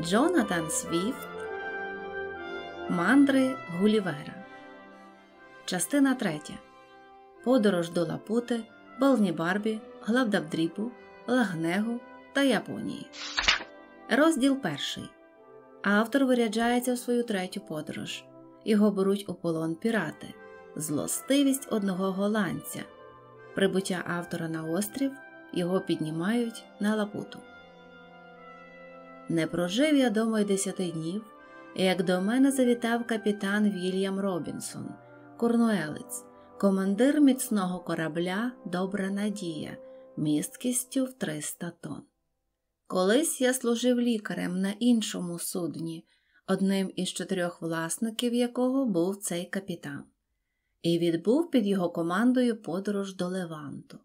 Джонатан Свіфт Мандри Гулівера. Частина 3. Подорож до Лапути, Балнібарбі, Главдабдріпу, Лагнегу та Японії. Розділ 1. Автор виряджається в свою третю подорож. Його беруть у полон пірати. Злостивість одного голландця. Прибуття автора на острів. Його піднімають на лапуту. Не прожив я дома й десяти днів, як до мене завітав капітан Вільям Робінсон, корнуелець, командир міцного корабля Добра Надія, місткістю в 300 тонн. Колись я служив лікарем на іншому судні, одним із чотирьох власників якого був цей капітан, і відбув під його командою подорож до Леванту.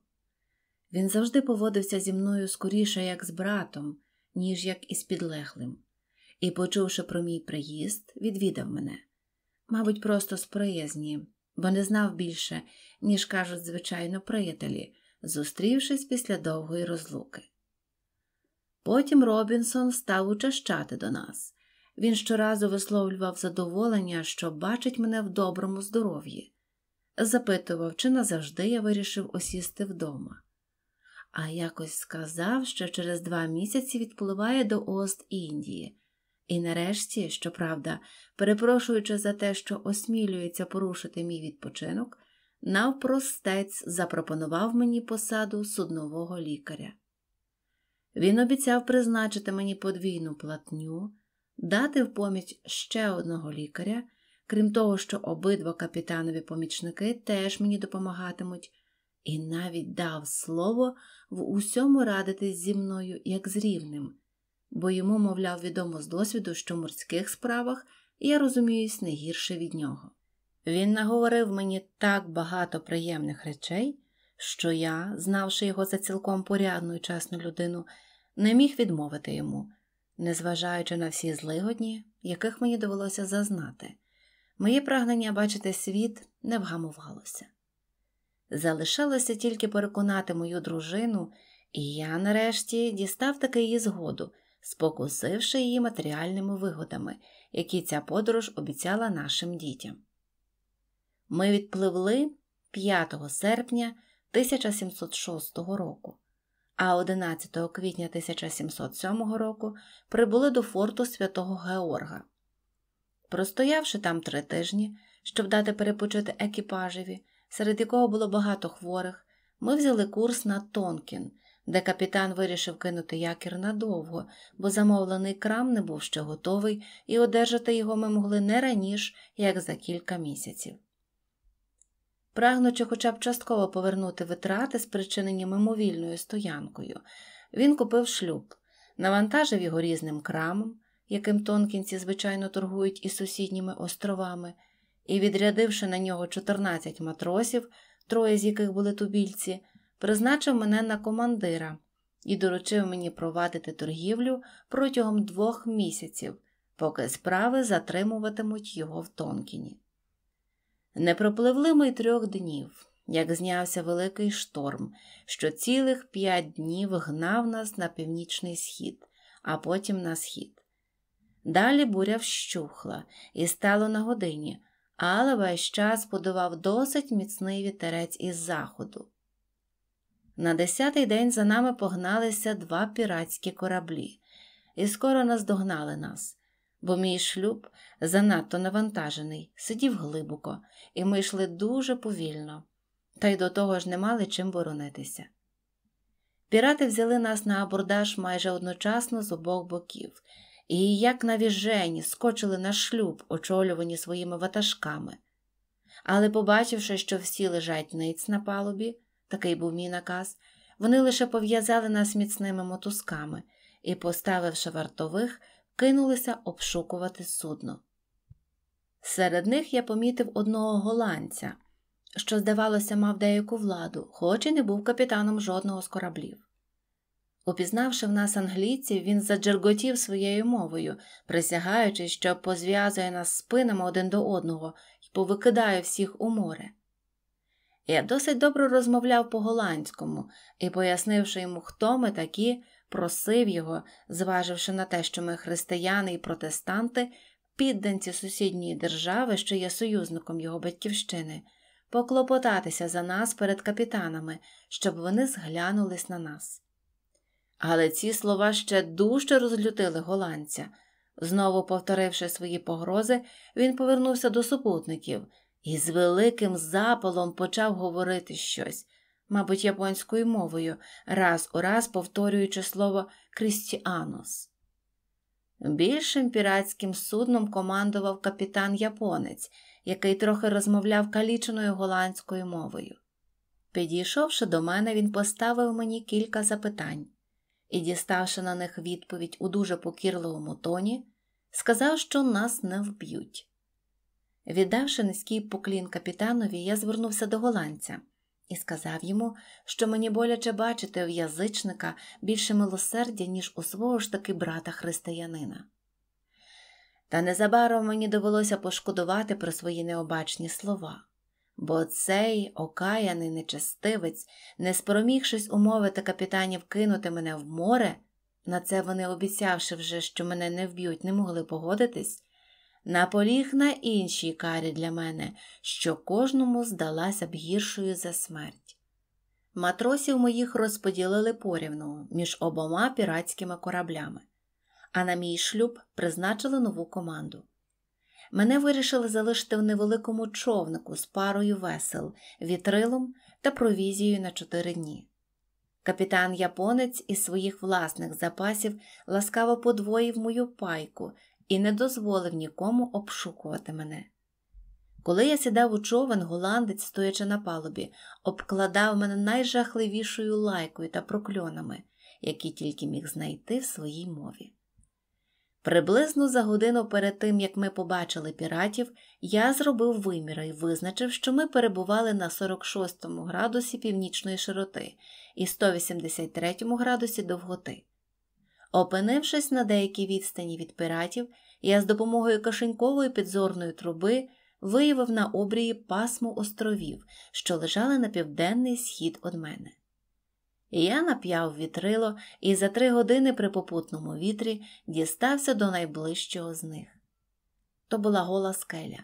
Він завжди поводився зі мною скоріше, як з братом ніж як із підлеглим, і, почувши про мій приїзд, відвідав мене, мабуть, просто з приязні, бо не знав більше, ніж кажуть, звичайно, приятелі, зустрівшись після довгої розлуки. Потім Робінсон став учащати до нас. Він щоразу висловлював задоволення, що бачить мене в доброму здоров'ї, запитував, чи назавжди я вирішив осісти вдома а якось сказав, що через два місяці відпливає до Ост Індії. І нарешті, щоправда, перепрошуючи за те, що осмілюється порушити мій відпочинок, навпростець запропонував мені посаду суднового лікаря. Він обіцяв призначити мені подвійну платню, дати в поміч ще одного лікаря, крім того, що обидва капітанові помічники теж мені допомагатимуть, і навіть дав слово в усьому радитись зі мною, як з рівним, бо йому, мовляв, відомо з досвіду, що в морських справах я розуміюсь не гірше від нього. Він наговорив мені так багато приємних речей, що я, знавши його за цілком порядну і чесну людину, не міг відмовити йому, незважаючи на всі злигодні, яких мені довелося зазнати. Моє прагнення бачити світ не вгамувалося. Залишалося тільки переконати мою дружину, і я нарешті дістав таки її згоду, спокусивши її матеріальними вигодами, які ця подорож обіцяла нашим дітям. Ми відпливли 5 серпня 1706 року, а 11 квітня 1707 року прибули до форту Святого Георга. Простоявши там три тижні, щоб дати перепочити екіпажеві серед якого було багато хворих, ми взяли курс на Тонкін, де капітан вирішив кинути якір надовго, бо замовлений крам не був ще готовий, і одержати його ми могли не раніше, як за кілька місяців. Прагнучи хоча б частково повернути витрати, спричинені мимовільною стоянкою, він купив шлюб, навантажив його різним крамом, яким тонкінці, звичайно, торгують із сусідніми островами і, відрядивши на нього 14 матросів, троє з яких були тубільці, призначив мене на командира і доручив мені провадити торгівлю протягом двох місяців, поки справи затримуватимуть його в Тонкіні. Не пропливли ми й трьох днів, як знявся великий шторм, що цілих п'ять днів гнав нас на північний схід, а потім на схід. Далі буря вщухла, і стало на годині, але весь час подував досить міцний вітерець із заходу. На десятий день за нами погналися два піратські кораблі, і скоро наздогнали нас, бо мій шлюб, занадто навантажений, сидів глибоко, і ми йшли дуже повільно, та й до того ж не мали чим боронитися. Пірати взяли нас на абордаж майже одночасно з обох боків, і, як навіжені, скочили на шлюб, очолювані своїми ватажками. Але, побачивши, що всі лежать ниць на палубі, такий був мій наказ, вони лише пов'язали нас міцними мотузками і, поставивши вартових, кинулися обшукувати судно. Серед них я помітив одного голландця, що, здавалося, мав деяку владу, хоч і не був капітаном жодного з кораблів. Упізнавши в нас англійців, він заджерготів своєю мовою, присягаючи, що позв'язує нас спинами один до одного і повикидає всіх у море. Я досить добре розмовляв по голландському і, пояснивши йому, хто ми такі, просив його, зваживши на те, що ми християни і протестанти, підданці сусідньої держави, що є союзником його батьківщини, поклопотатися за нас перед капітанами, щоб вони зглянулись на нас. Але ці слова ще дужче розлютили голландця. Знову повторивши свої погрози, він повернувся до супутників і з великим запалом почав говорити щось, мабуть, японською мовою, раз у раз повторюючи слово Крістіанус. Більшим піратським судном командував капітан японець, який трохи розмовляв каліченою голландською мовою. Підійшовши до мене, він поставив мені кілька запитань і, діставши на них відповідь у дуже покірливому тоні, сказав, що нас не вб'ють. Віддавши низький поклін капітанові, я звернувся до голландця і сказав йому, що мені боляче бачити в язичника більше милосердя, ніж у свого ж таки брата християнина. Та незабаром мені довелося пошкодувати про свої необачні слова бо цей окаяний нечестивець, не спромігшись умовити капітанів кинути мене в море, на це вони, обіцявши вже, що мене не вб'ють, не могли погодитись, наполіг на іншій карі для мене, що кожному здалася б гіршою за смерть. Матросів моїх розподілили порівну між обома піратськими кораблями, а на мій шлюб призначили нову команду. Мене вирішили залишити в невеликому човнику з парою весел, вітрилом та провізією на чотири дні. Капітан японець із своїх власних запасів ласкаво подвоїв мою пайку і не дозволив нікому обшукувати мене. Коли я сідав у човен, голландець, стоячи на палубі, обкладав мене найжахливішою лайкою та прокльонами, які тільки міг знайти в своїй мові. Приблизно за годину перед тим, як ми побачили піратів, я зробив виміри і визначив, що ми перебували на 46 градусі північної широти і 183 градусі довготи. Опинившись на деякій відстані від піратів, я з допомогою кишенькової підзорної труби виявив на обрії пасму островів, що лежали на південний схід від мене. Я нап'яв вітрило і за три години при попутному вітрі дістався до найближчого з них. То була гола скеля,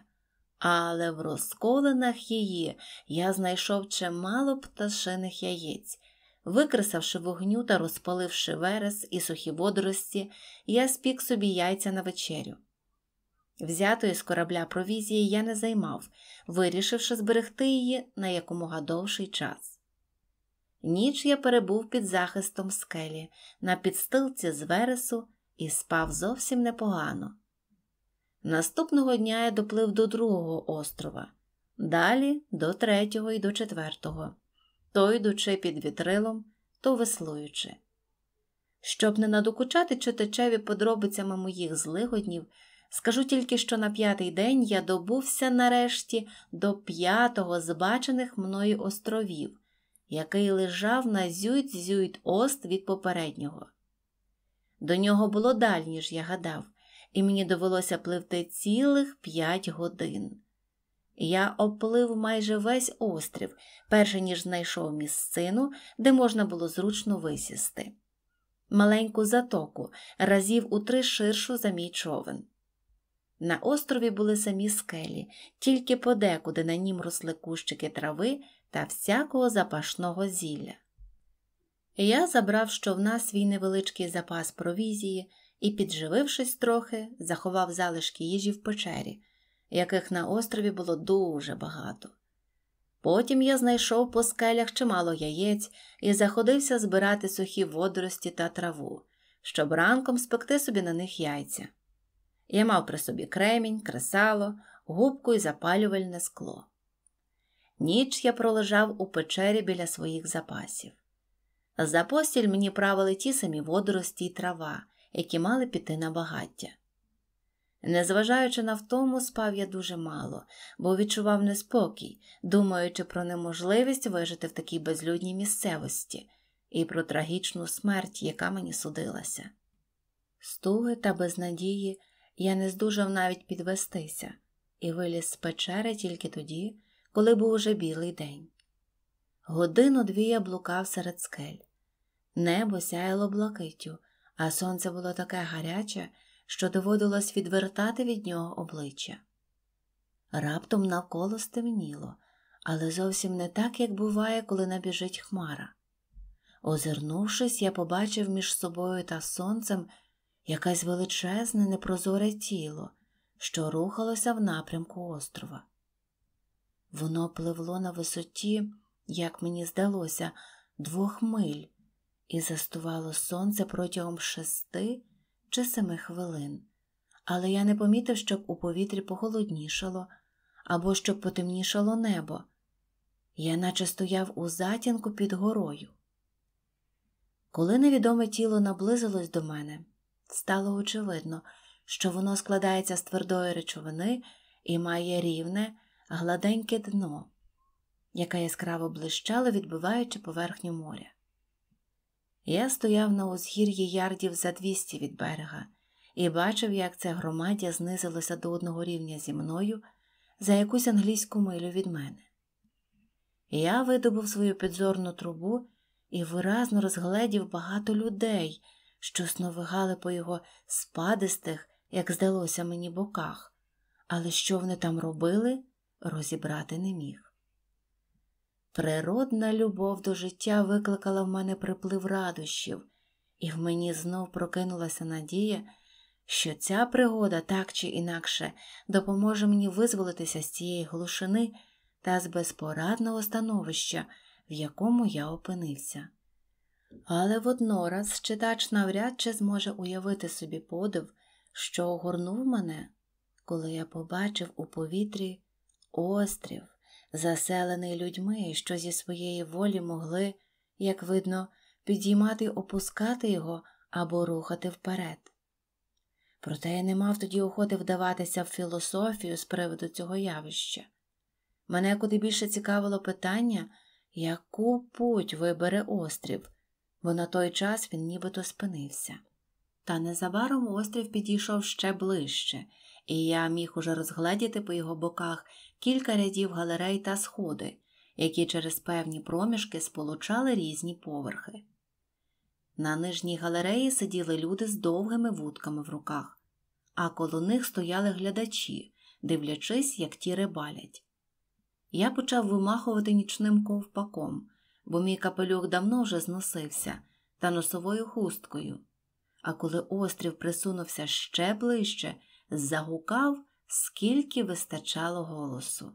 але в розколинах її я знайшов чимало пташиних яєць. Викресавши вогню та розпаливши верес і сухі водорості, я спік собі яйця на вечерю. Взятої з корабля провізії я не займав, вирішивши зберегти її на якомога довший час. Ніч я перебув під захистом скелі, на підстилці з вересу і спав зовсім непогано. Наступного дня я доплив до другого острова, далі до третього і до четвертого, то йдучи під вітрилом, то веслуючи. Щоб не надокучати читачеві подробицями моїх злигоднів, скажу тільки, що на п'ятий день я добувся нарешті до п'ятого збачених мною островів який лежав на зюйт-зюйт ост від попереднього. До нього було далі, ніж я гадав, і мені довелося пливти цілих п'ять годин. Я оплив майже весь острів, перше ніж знайшов місцину, де можна було зручно висісти. Маленьку затоку, разів у три ширшу за мій човен. На острові були самі скелі, тільки подекуди на нім росли кущики трави та всякого запашного зілля. Я забрав з човна свій невеличкий запас провізії і, підживившись трохи, заховав залишки їжі в печері, яких на острові було дуже багато. Потім я знайшов по скелях чимало яєць і заходився збирати сухі водорості та траву, щоб ранком спекти собі на них яйця. Я мав при собі кремінь, кресало, губку і запалювальне скло. Ніч я пролежав у печері біля своїх запасів. За постіль мені правили ті самі водорості й трава, які мали піти на багаття. Незважаючи на втому, спав я дуже мало, бо відчував неспокій, думаючи про неможливість вижити в такій безлюдній місцевості і про трагічну смерть, яка мені судилася. Стуги та безнадії я не здужав навіть підвестися і виліз з печери тільки тоді, коли був уже білий день. Годину дві я блукав серед скель. Небо сяяло блакитю, а сонце було таке гаряче, що доводилось відвертати від нього обличчя. Раптом навколо стемніло, але зовсім не так, як буває, коли набіжить хмара. Озирнувшись, я побачив між собою та сонцем якесь величезне непрозоре тіло, що рухалося в напрямку острова. Воно пливло на висоті, як мені здалося, двох миль і застувало сонце протягом шести чи семи хвилин, але я не помітив, щоб у повітрі похолоднішало або щоб потемнішало небо. Я наче стояв у затінку під горою. Коли невідоме тіло наблизилось до мене, стало очевидно, що воно складається з твердої речовини і має рівне гладеньке дно, яке яскраво блищало, відбиваючи поверхню моря. Я стояв на узгір'ї ярдів за двісті від берега і бачив, як ця громадя знизилася до одного рівня зі мною за якусь англійську милю від мене. Я видобув свою підзорну трубу і виразно розгледів багато людей, що сновигали по його спадистих, як здалося мені боках, але що вони там робили, розібрати не міг. Природна любов до життя викликала в мене приплив радощів, і в мені знов прокинулася надія, що ця пригода так чи інакше допоможе мені визволитися з цієї глушини та з безпорадного становища, в якому я опинився. Але воднораз читач навряд чи зможе уявити собі подив, що огорнув мене, коли я побачив у повітрі острів, заселений людьми, що зі своєї волі могли, як видно, підіймати, опускати його або рухати вперед. Проте я не мав тоді охоти вдаватися в філософію з приводу цього явища. Мене куди більше цікавило питання, яку путь вибере острів, бо на той час він нібито спинився. Та незабаром острів підійшов ще ближче, і я міг уже розгледіти по його боках кілька рядів галерей та сходи, які через певні проміжки сполучали різні поверхи. На нижній галереї сиділи люди з довгими вудками в руках, а коло них стояли глядачі, дивлячись, як ті рибалять. Я почав вимахувати нічним ковпаком, бо мій капелюх давно вже зносився та носовою хусткою. А коли острів присунувся ще ближче, загукав скільки вистачало голосу.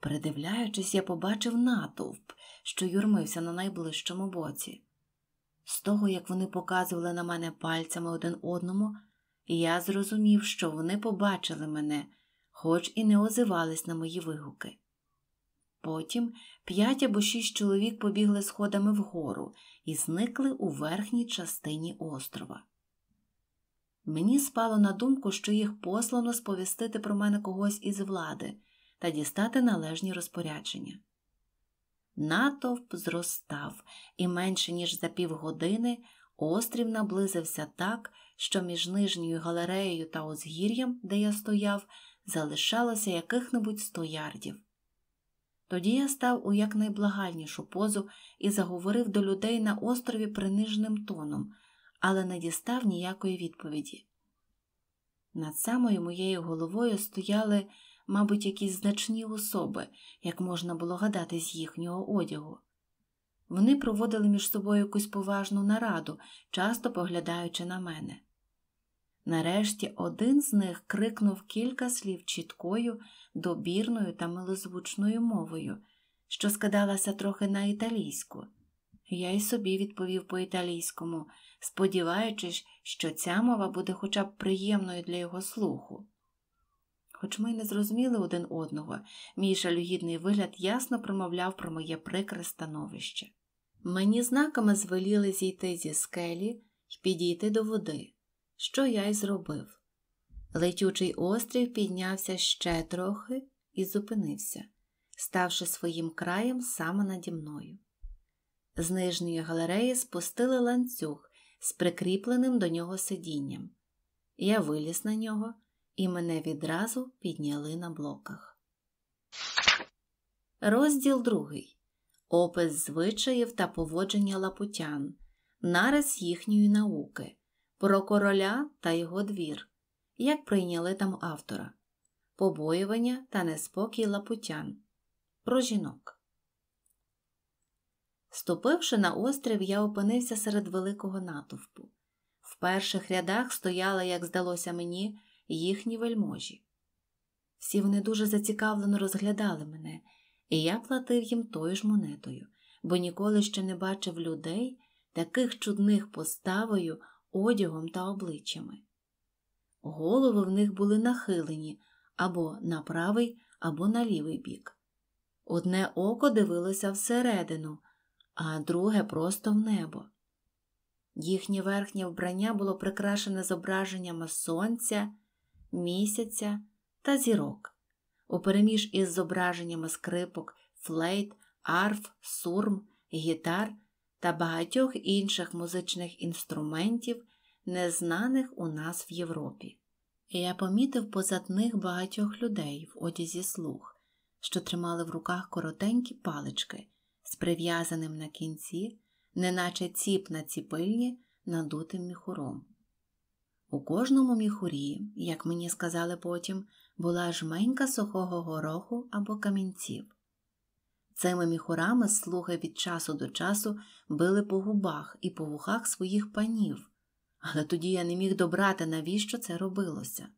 Придивляючись, я побачив натовп, що юрмився на найближчому боці. З того, як вони показували на мене пальцями один одному, я зрозумів, що вони побачили мене, хоч і не озивались на мої вигуки. Потім п'ять або шість чоловік побігли сходами вгору і зникли у верхній частині острова. Мені спало на думку, що їх послано сповістити про мене когось із влади та дістати належні розпорядження. Натовп зростав, і менше ніж за півгодини острів наблизився так, що між нижньою галереєю та узгір'ям, де я стояв, залишалося яких-небудь сто ярдів. Тоді я став у якнайблагальнішу позу і заговорив до людей на острові принижним тоном але не дістав ніякої відповіді. Над самою моєю головою стояли, мабуть, якісь значні особи, як можна було гадати з їхнього одягу. Вони проводили між собою якусь поважну нараду, часто поглядаючи на мене. Нарешті один з них крикнув кілька слів чіткою, добірною та милозвучною мовою, що скидалася трохи на італійську. Я й собі відповів по італійському, сподіваючись, що ця мова буде хоча б приємною для його слуху. Хоч ми й не зрозуміли один одного, мій жалюгідний вигляд ясно промовляв про моє прикре становище. Мені знаками звеліли зійти зі скелі й підійти до води, що я й зробив. Летючий острів піднявся ще трохи і зупинився, ставши своїм краєм саме наді мною. З нижньої галереї спустили ланцюг, з прикріпленим до нього сидінням. Я виліз на нього, і мене відразу підняли на блоках. Розділ другий. Опис звичаїв та поводження лапутян. Нарис їхньої науки. Про короля та його двір. Як прийняли там автора. Побоювання та неспокій лапутян. Про жінок. Ступивши на острів, я опинився серед великого натовпу. В перших рядах стояли, як здалося мені, їхні вельможі. Всі вони дуже зацікавлено розглядали мене, і я платив їм тою ж монетою, бо ніколи ще не бачив людей, таких чудних поставою, одягом та обличчями. Голови в них були нахилені або на правий, або на лівий бік. Одне око дивилося всередину, а друге просто в небо. Їхнє верхнє вбрання було прикрашене зображеннями сонця, місяця та зірок, упереміж із зображеннями скрипок, флейт, арф, сурм, гітар та багатьох інших музичних інструментів, незнаних у нас в Європі. Я помітив позад них багатьох людей в одязі слуг, що тримали в руках коротенькі палички з прив'язаним на кінці, неначе ціп на ціпильні, надутим міхуром. У кожному міхурі, як мені сказали потім, була жменька сухого гороху або камінців. Цими міхурами слуги від часу до часу били по губах і по вухах своїх панів, але тоді я не міг добрати, навіщо це робилося.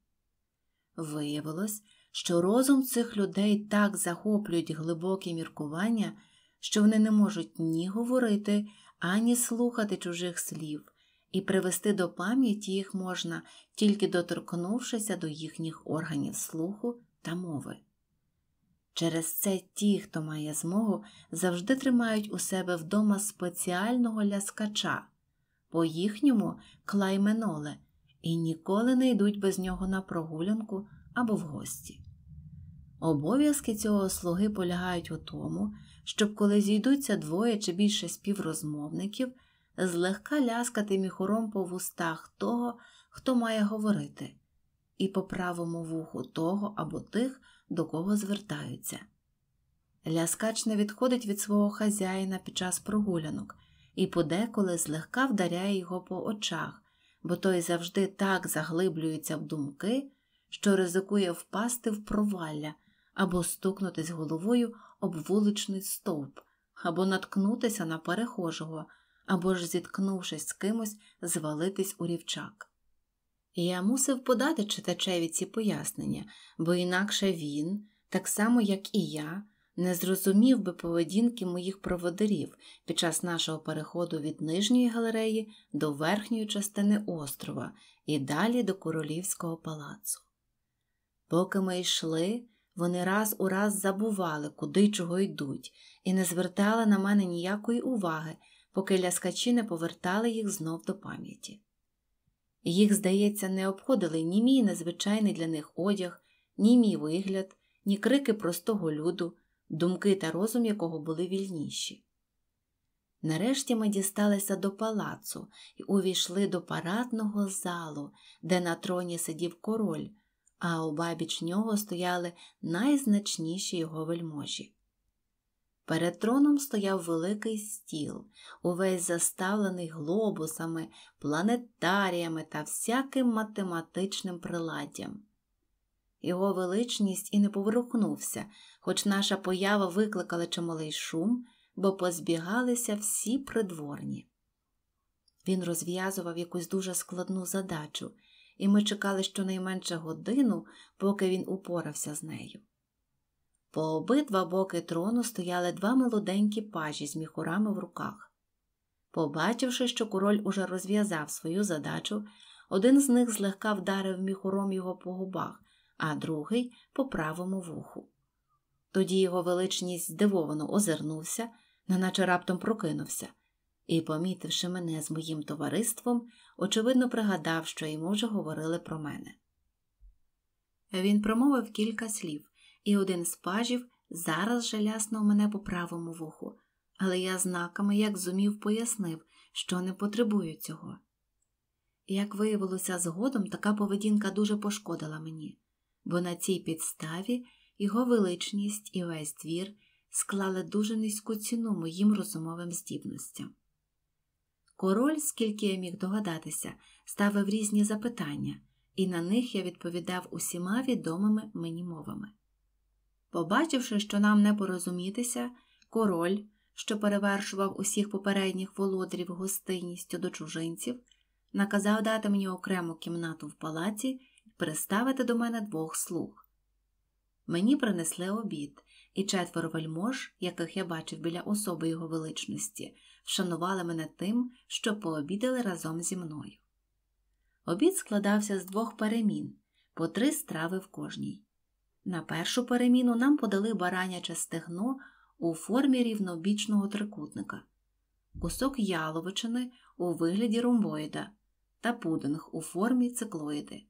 Виявилось, що розум цих людей так захоплюють глибокі міркування, що вони не можуть ні говорити, ані слухати чужих слів, і привести до пам'яті їх можна, тільки доторкнувшися до їхніх органів слуху та мови. Через це ті, хто має змогу, завжди тримають у себе вдома спеціального ляскача, по їхньому клайменоле, і ніколи не йдуть без нього на прогулянку або в гості. Обов'язки цього слуги полягають у тому, щоб коли зійдуться двоє чи більше співрозмовників, злегка ляскати міхуром по вустах того, хто має говорити, і по правому вуху того або тих, до кого звертаються. Ляскач не відходить від свого хазяїна під час прогулянок і подеколи злегка вдаряє його по очах, бо той завжди так заглиблюється в думки, що ризикує впасти в провалля або стукнутись головою об вуличний стовп, або наткнутися на перехожого, або ж, зіткнувшись з кимось, звалитись у рівчак. Я мусив подати читачеві ці пояснення, бо інакше він, так само як і я, не зрозумів би поведінки моїх проводирів під час нашого переходу від нижньої галереї до верхньої частини острова і далі до королівського палацу. Поки ми йшли, вони раз у раз забували, куди чого йдуть, і не звертали на мене ніякої уваги, поки ляскачі не повертали їх знов до пам'яті. Їх, здається, не обходили ні мій незвичайний для них одяг, ні мій вигляд, ні крики простого люду, думки та розум якого були вільніші. Нарешті ми дісталися до палацу і увійшли до парадного залу, де на троні сидів король а обабіч нього стояли найзначніші його вельможі. Перед троном стояв великий стіл, увесь заставлений глобусами, планетаріями та всяким математичним приладдям. Його величність і не поворухнувся, хоч наша поява викликала чималий шум, бо позбігалися всі придворні. Він розв'язував якусь дуже складну задачу, і ми чекали щонайменше годину, поки він упорався з нею. По обидва боки трону стояли два молоденькі пажі з міхурами в руках. Побачивши, що король уже розв'язав свою задачу, один з них злегка вдарив міхуром його по губах, а другий по правому вуху. Тоді його величність здивовано озирнувся, неначе раптом прокинувся і, помітивши мене з моїм товариством, очевидно пригадав, що йому вже говорили про мене. Він промовив кілька слів, і один з пажів зараз же ляснув мене по правому вуху, але я знаками як зумів пояснив, що не потребую цього. Як виявилося згодом, така поведінка дуже пошкодила мені, бо на цій підставі його величність і весь двір склали дуже низьку ціну моїм розумовим здібностям. Король, скільки я міг догадатися, ставив різні запитання, і на них я відповідав усіма відомими мені мовами. Побачивши, що нам не порозумітися, король, що перевершував усіх попередніх володарів гостинністю до чужинців, наказав дати мені окрему кімнату в палаці і приставити до мене двох слуг. Мені принесли обід, і четверо вельмож, яких я бачив біля особи його величності. Шанували мене тим, що пообідали разом зі мною. Обід складався з двох перемін, по три страви в кожній. На першу переміну нам подали бараняче стегно у формі рівнобічного трикутника, кусок яловичини у вигляді ромбоїда та пудинг у формі циклоїди.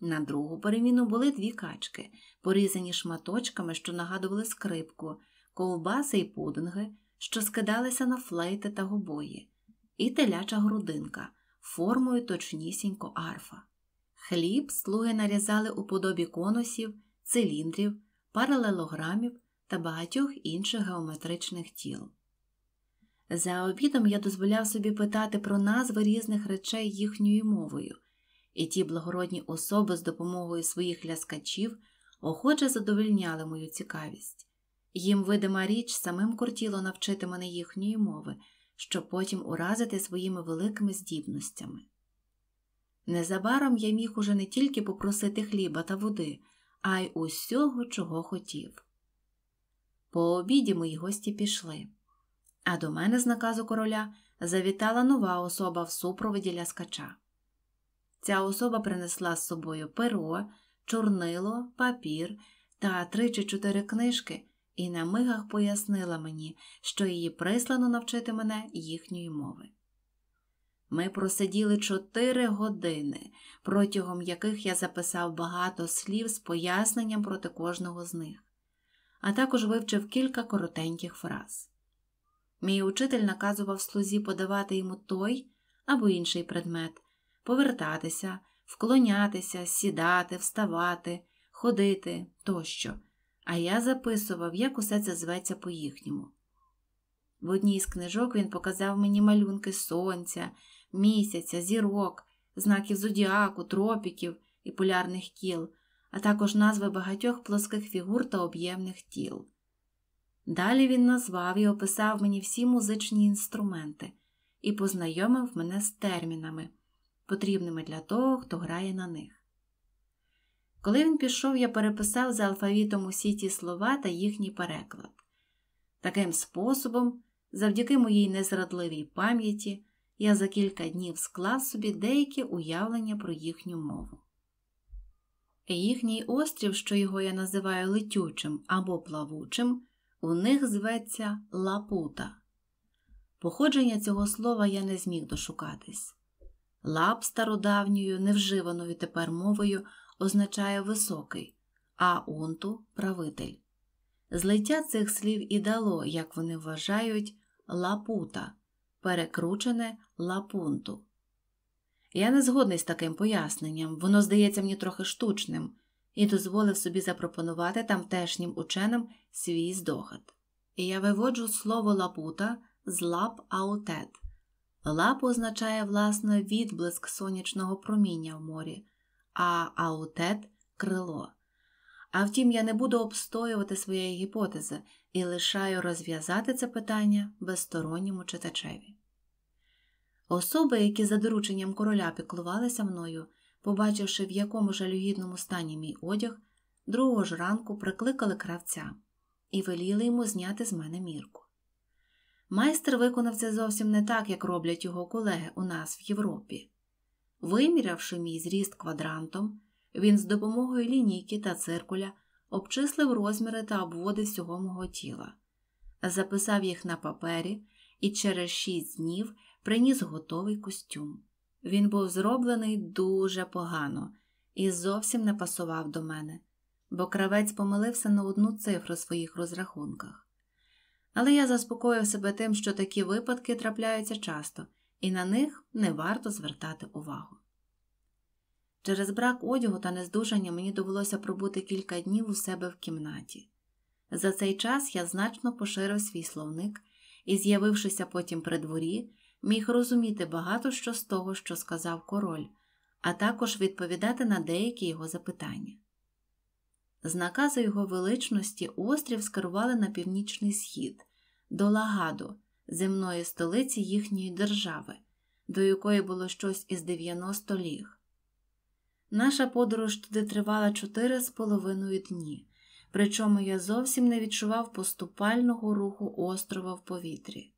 На другу переміну були дві качки, порізані шматочками, що нагадували скрипку, ковбаси і пудинги що скидалися на флейти та гобої, і теляча грудинка, формою точнісінько арфа. Хліб слуги нарізали у подобі конусів, циліндрів, паралелограмів та багатьох інших геометричних тіл. За обідом я дозволяв собі питати про назви різних речей їхньою мовою, і ті благородні особи з допомогою своїх ляскачів охоче задовольняли мою цікавість. Їм, видима річ, самим кортіло навчити мене їхньої мови, щоб потім уразити своїми великими здібностями. Незабаром я міг уже не тільки попросити хліба та води, а й усього, чого хотів. По обіді мої гості пішли, а до мене з наказу короля завітала нова особа в супроводі ляскача. Ця особа принесла з собою перо, чорнило, папір та три чи чотири книжки і на мигах пояснила мені, що її прислано навчити мене їхньої мови. Ми просиділи чотири години, протягом яких я записав багато слів з поясненням проти кожного з них, а також вивчив кілька коротеньких фраз. Мій учитель наказував слузі подавати йому той або інший предмет, повертатися, вклонятися, сідати, вставати, ходити тощо, а я записував, як усе це зветься по-їхньому. В одній із книжок він показав мені малюнки сонця, місяця, зірок, знаків зодіаку, тропіків і полярних кіл, а також назви багатьох плоских фігур та об'ємних тіл. Далі він назвав і описав мені всі музичні інструменти і познайомив мене з термінами, потрібними для того, хто грає на них. Коли він пішов, я переписав за алфавітом усі ті слова та їхній переклад. Таким способом, завдяки моїй незрадливій пам'яті, я за кілька днів склав собі деякі уявлення про їхню мову. Їхній острів, що його я називаю летючим або плавучим, у них зветься лапута. Походження цього слова я не зміг дошукатись. Лап стародавньою, невживаною тепер мовою означає високий, а онту правитель. Злиття цих слів і дало, як вони вважають, лапута, перекручене лапунту. Я не згодний з таким поясненням, воно здається мені трохи штучним, і дозволив собі запропонувати тамтешнім ученим свій здогад. І я виводжу слово лапута з лап аутет. Лап означає, власне, відблиск сонячного проміння в морі а аутет крило. А втім, я не буду обстоювати своєї гіпотези і лишаю розв'язати це питання безсторонньому читачеві. Особи, які за дорученням короля піклувалися мною, побачивши, в якому жалюгідному стані мій одяг, другого ж ранку прикликали кравця і веліли йому зняти з мене мірку. Майстер виконав це зовсім не так, як роблять його колеги у нас в Європі. Вимірявши мій зріст квадрантом, він з допомогою лінійки та циркуля обчислив розміри та обводи всього мого тіла, записав їх на папері і через шість днів приніс готовий костюм. Він був зроблений дуже погано і зовсім не пасував до мене, бо кравець помилився на одну цифру в своїх розрахунках. Але я заспокоїв себе тим, що такі випадки трапляються часто і на них не варто звертати увагу. Через брак одягу та нездужання мені довелося пробути кілька днів у себе в кімнаті. За цей час я значно поширив свій словник і, з'явившися потім при дворі, міг розуміти багато що з того, що сказав король, а також відповідати на деякі його запитання. З наказу його величності острів скерували на північний схід, до Лагаду, земної столиці їхньої держави, до якої було щось із 90 ліг. Наша подорож туди тривала 4 з половиною дні, причому я зовсім не відчував поступального руху острова в повітрі.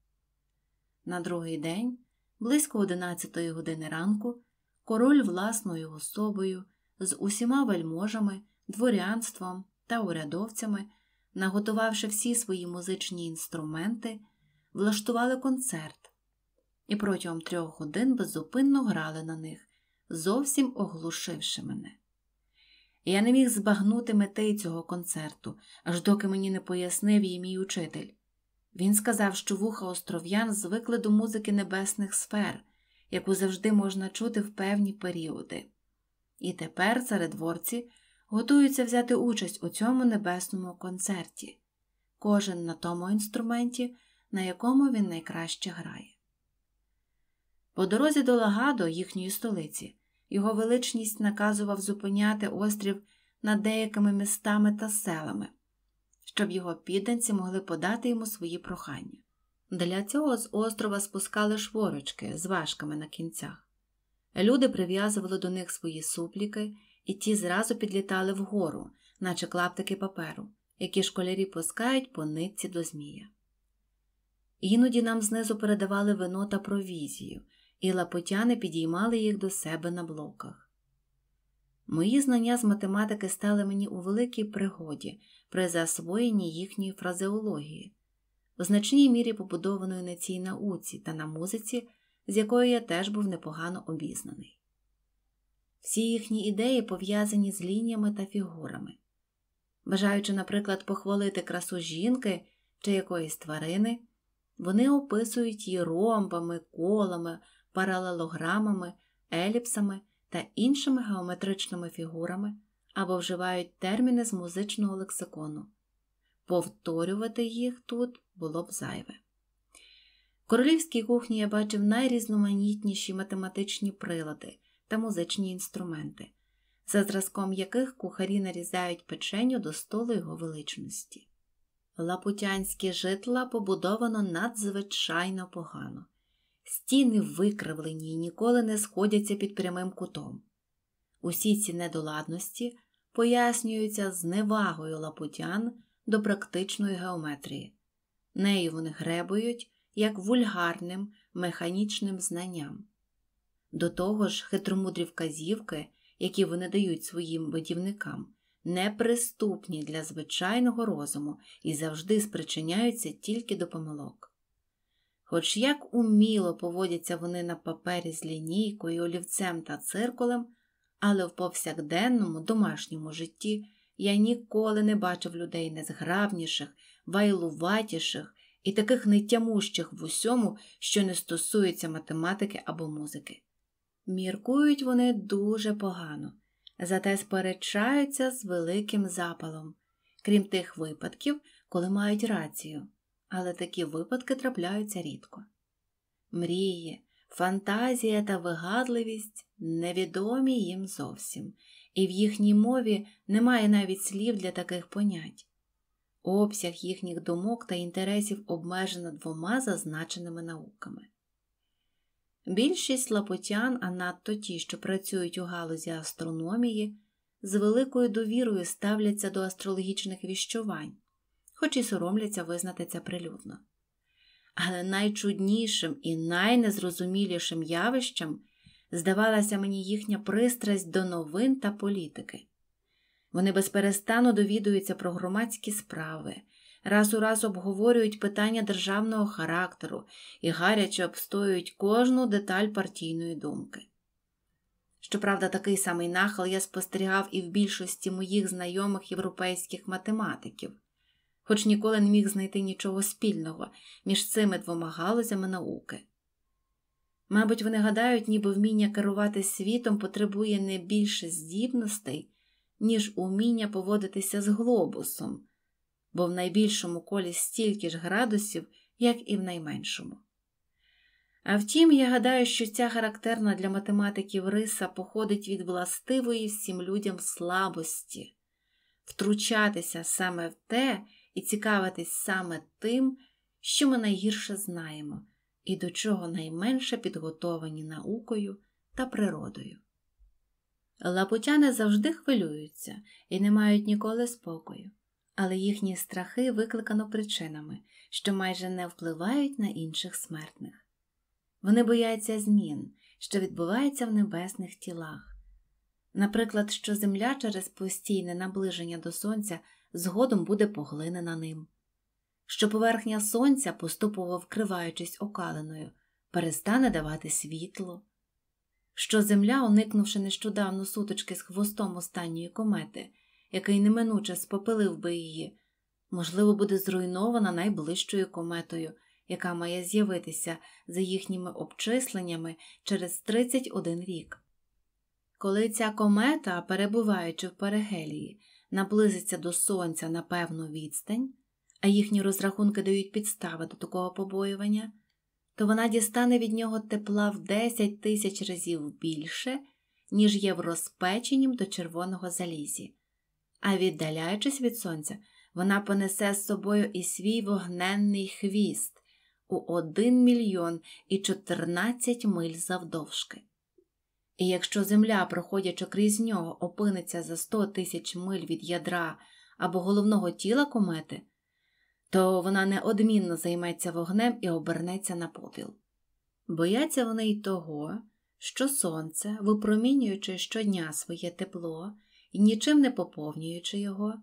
На другий день, близько 11 години ранку, король власною особою з усіма вельможами, дворянством та урядовцями, наготувавши всі свої музичні інструменти влаштували концерт і протягом трьох годин безупинно грали на них, зовсім оглушивши мене. Я не міг збагнути мети цього концерту, аж доки мені не пояснив її мій учитель. Він сказав, що вуха остров'ян звикли до музики небесних сфер, яку завжди можна чути в певні періоди. І тепер царедворці готуються взяти участь у цьому небесному концерті. Кожен на тому інструменті, на якому він найкраще грає. По дорозі до Лагадо, їхньої столиці, його величність наказував зупиняти острів над деякими містами та селами, щоб його підданці могли подати йому свої прохання. Для цього з острова спускали шворочки з важками на кінцях. Люди прив'язували до них свої супліки, і ті зразу підлітали вгору, наче клаптики паперу, які школярі пускають по нитці до змія. Іноді нам знизу передавали вино та провізію, і лапотяни підіймали їх до себе на блоках. Мої знання з математики стали мені у великій пригоді при засвоєнні їхньої фразеології, в значній мірі побудованої на цій науці та на музиці, з якою я теж був непогано обізнаний. Всі їхні ідеї пов'язані з лініями та фігурами. Бажаючи, наприклад, похвалити красу жінки чи якоїсь тварини. Вони описують її ромбами, колами, паралелограмами, еліпсами та іншими геометричними фігурами або вживають терміни з музичного лексикону. Повторювати їх тут було б зайве. В королівській кухні я бачив найрізноманітніші математичні прилади та музичні інструменти, за зразком яких кухарі нарізають печеню до столу його величності. Лапутянські житла побудовано надзвичайно погано. Стіни викривлені і ніколи не сходяться під прямим кутом. Усі ці недоладності пояснюються зневагою лапутян до практичної геометрії. Нею вони гребують як вульгарним механічним знанням. До того ж, хитромудрі вказівки, які вони дають своїм будівникам, неприступні для звичайного розуму і завжди спричиняються тільки до помилок. Хоч як уміло поводяться вони на папері з лінійкою, олівцем та циркулем, але в повсякденному домашньому житті я ніколи не бачив людей незграбніших, вайлуватіших і таких нетямущих в усьому, що не стосується математики або музики. Міркують вони дуже погано, зате сперечаються з великим запалом, крім тих випадків, коли мають рацію, але такі випадки трапляються рідко. Мрії, фантазія та вигадливість невідомі їм зовсім, і в їхній мові немає навіть слів для таких понять. Обсяг їхніх думок та інтересів обмежено двома зазначеними науками. Більшість лапотян, а надто ті, що працюють у галузі астрономії, з великою довірою ставляться до астрологічних віщувань, хоч і соромляться визнати це прилюдно. Але найчуднішим і найнезрозумілішим явищем здавалася мені їхня пристрасть до новин та політики. Вони безперестану довідуються про громадські справи, раз у раз обговорюють питання державного характеру і гаряче обстоюють кожну деталь партійної думки. Щоправда, такий самий нахил я спостерігав і в більшості моїх знайомих європейських математиків, хоч ніколи не міг знайти нічого спільного між цими двома галузями науки. Мабуть, вони гадають, ніби вміння керувати світом потребує не більше здібностей, ніж уміння поводитися з глобусом, бо в найбільшому колі стільки ж градусів, як і в найменшому. А втім, я гадаю, що ця характерна для математиків риса походить від властивої всім людям слабості, втручатися саме в те і цікавитись саме тим, що ми найгірше знаємо, і до чого найменше підготовані наукою та природою. Лапутяни завжди хвилюються і не мають ніколи спокою але їхні страхи викликано причинами, що майже не впливають на інших смертних. Вони бояться змін, що відбуваються в небесних тілах. Наприклад, що земля через постійне наближення до сонця згодом буде поглинена ним, що поверхня сонця, поступово вкриваючись окалиною, перестане давати світло, що земля, уникнувши нещодавно суточки з хвостом останньої комети, який неминуче спопилив би її, можливо, буде зруйнована найближчою кометою, яка має з'явитися за їхніми обчисленнями через 31 рік. Коли ця комета, перебуваючи в перегелії, наблизиться до Сонця на певну відстань, а їхні розрахунки дають підстави до такого побоювання, то вона дістане від нього тепла в 10 тисяч разів більше, ніж є в розпеченім до червоного залізі, а віддаляючись від сонця, вона понесе з собою і свій вогненний хвіст у 1 мільйон і 14 миль завдовжки. І якщо земля, проходячи крізь нього, опиниться за 100 тисяч миль від ядра або головного тіла комети, то вона неодмінно займеться вогнем і обернеться на попіл. Бояться вони й того, що сонце, випромінюючи щодня своє тепло, і нічим не поповнюючи його,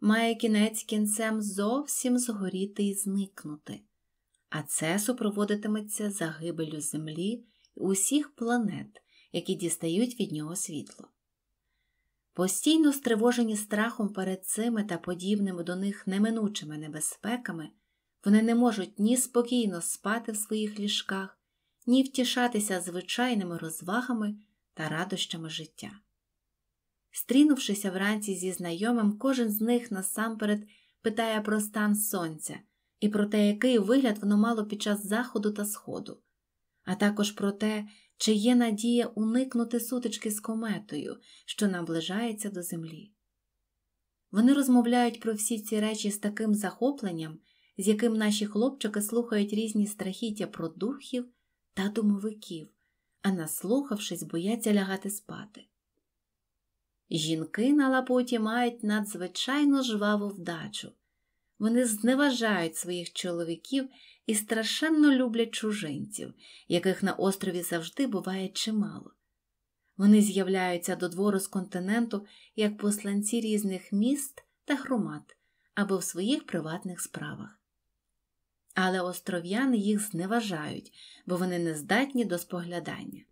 має кінець кінцем зовсім згоріти і зникнути, а це супроводитиметься загибелю Землі і усіх планет, які дістають від нього світло. Постійно стривожені страхом перед цими та подібними до них неминучими небезпеками, вони не можуть ні спокійно спати в своїх ліжках, ні втішатися звичайними розвагами та радощами життя. Стрінувшися вранці зі знайомим, кожен з них насамперед питає про стан сонця і про те, який вигляд воно мало під час заходу та сходу, а також про те, чи є надія уникнути сутички з кометою, що наближається до землі. Вони розмовляють про всі ці речі з таким захопленням, з яким наші хлопчики слухають різні страхіття про духів та думовиків, а наслухавшись, бояться лягати спати. Жінки на лапоті мають надзвичайно жваву вдачу. Вони зневажають своїх чоловіків і страшенно люблять чужинців, яких на острові завжди буває чимало. Вони з'являються до двору з континенту як посланці різних міст та громад або в своїх приватних справах. Але остров'яни їх зневажають, бо вони не здатні до споглядання.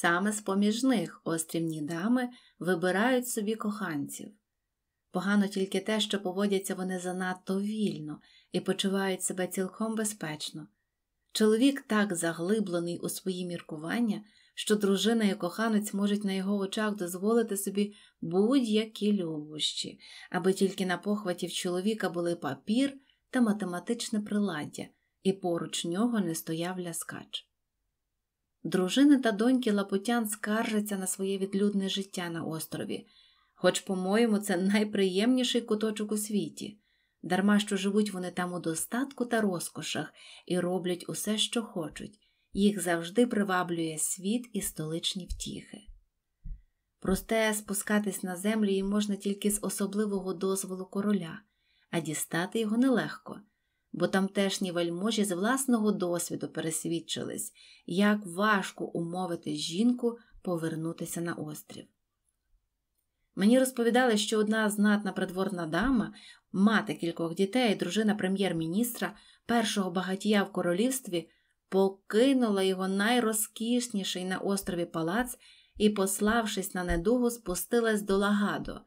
Саме з поміж них острівні дами вибирають собі коханців. Погано тільки те, що поводяться вони занадто вільно і почувають себе цілком безпечно. Чоловік так заглиблений у свої міркування, що дружина і коханець можуть на його очах дозволити собі будь-які любощі, аби тільки на похватів чоловіка були папір та математичне приладдя, і поруч нього не стояв ляскач. Дружини та доньки Лапутян скаржаться на своє відлюдне життя на острові, хоч, по-моєму, це найприємніший куточок у світі, дарма що живуть вони там у достатку та розкошах і роблять усе, що хочуть, їх завжди приваблює світ і столичні втіхи. Просте, спускатись на землю їм можна тільки з особливого дозволу короля, а дістати його нелегко бо тамтешні вельможі з власного досвіду пересвідчились, як важко умовити жінку повернутися на острів. Мені розповідали, що одна знатна придворна дама, мати кількох дітей, дружина прем'єр-міністра, першого багатія в королівстві, покинула його найрозкішніший на острові палац і, пославшись на недугу, спустилась до Лагадо,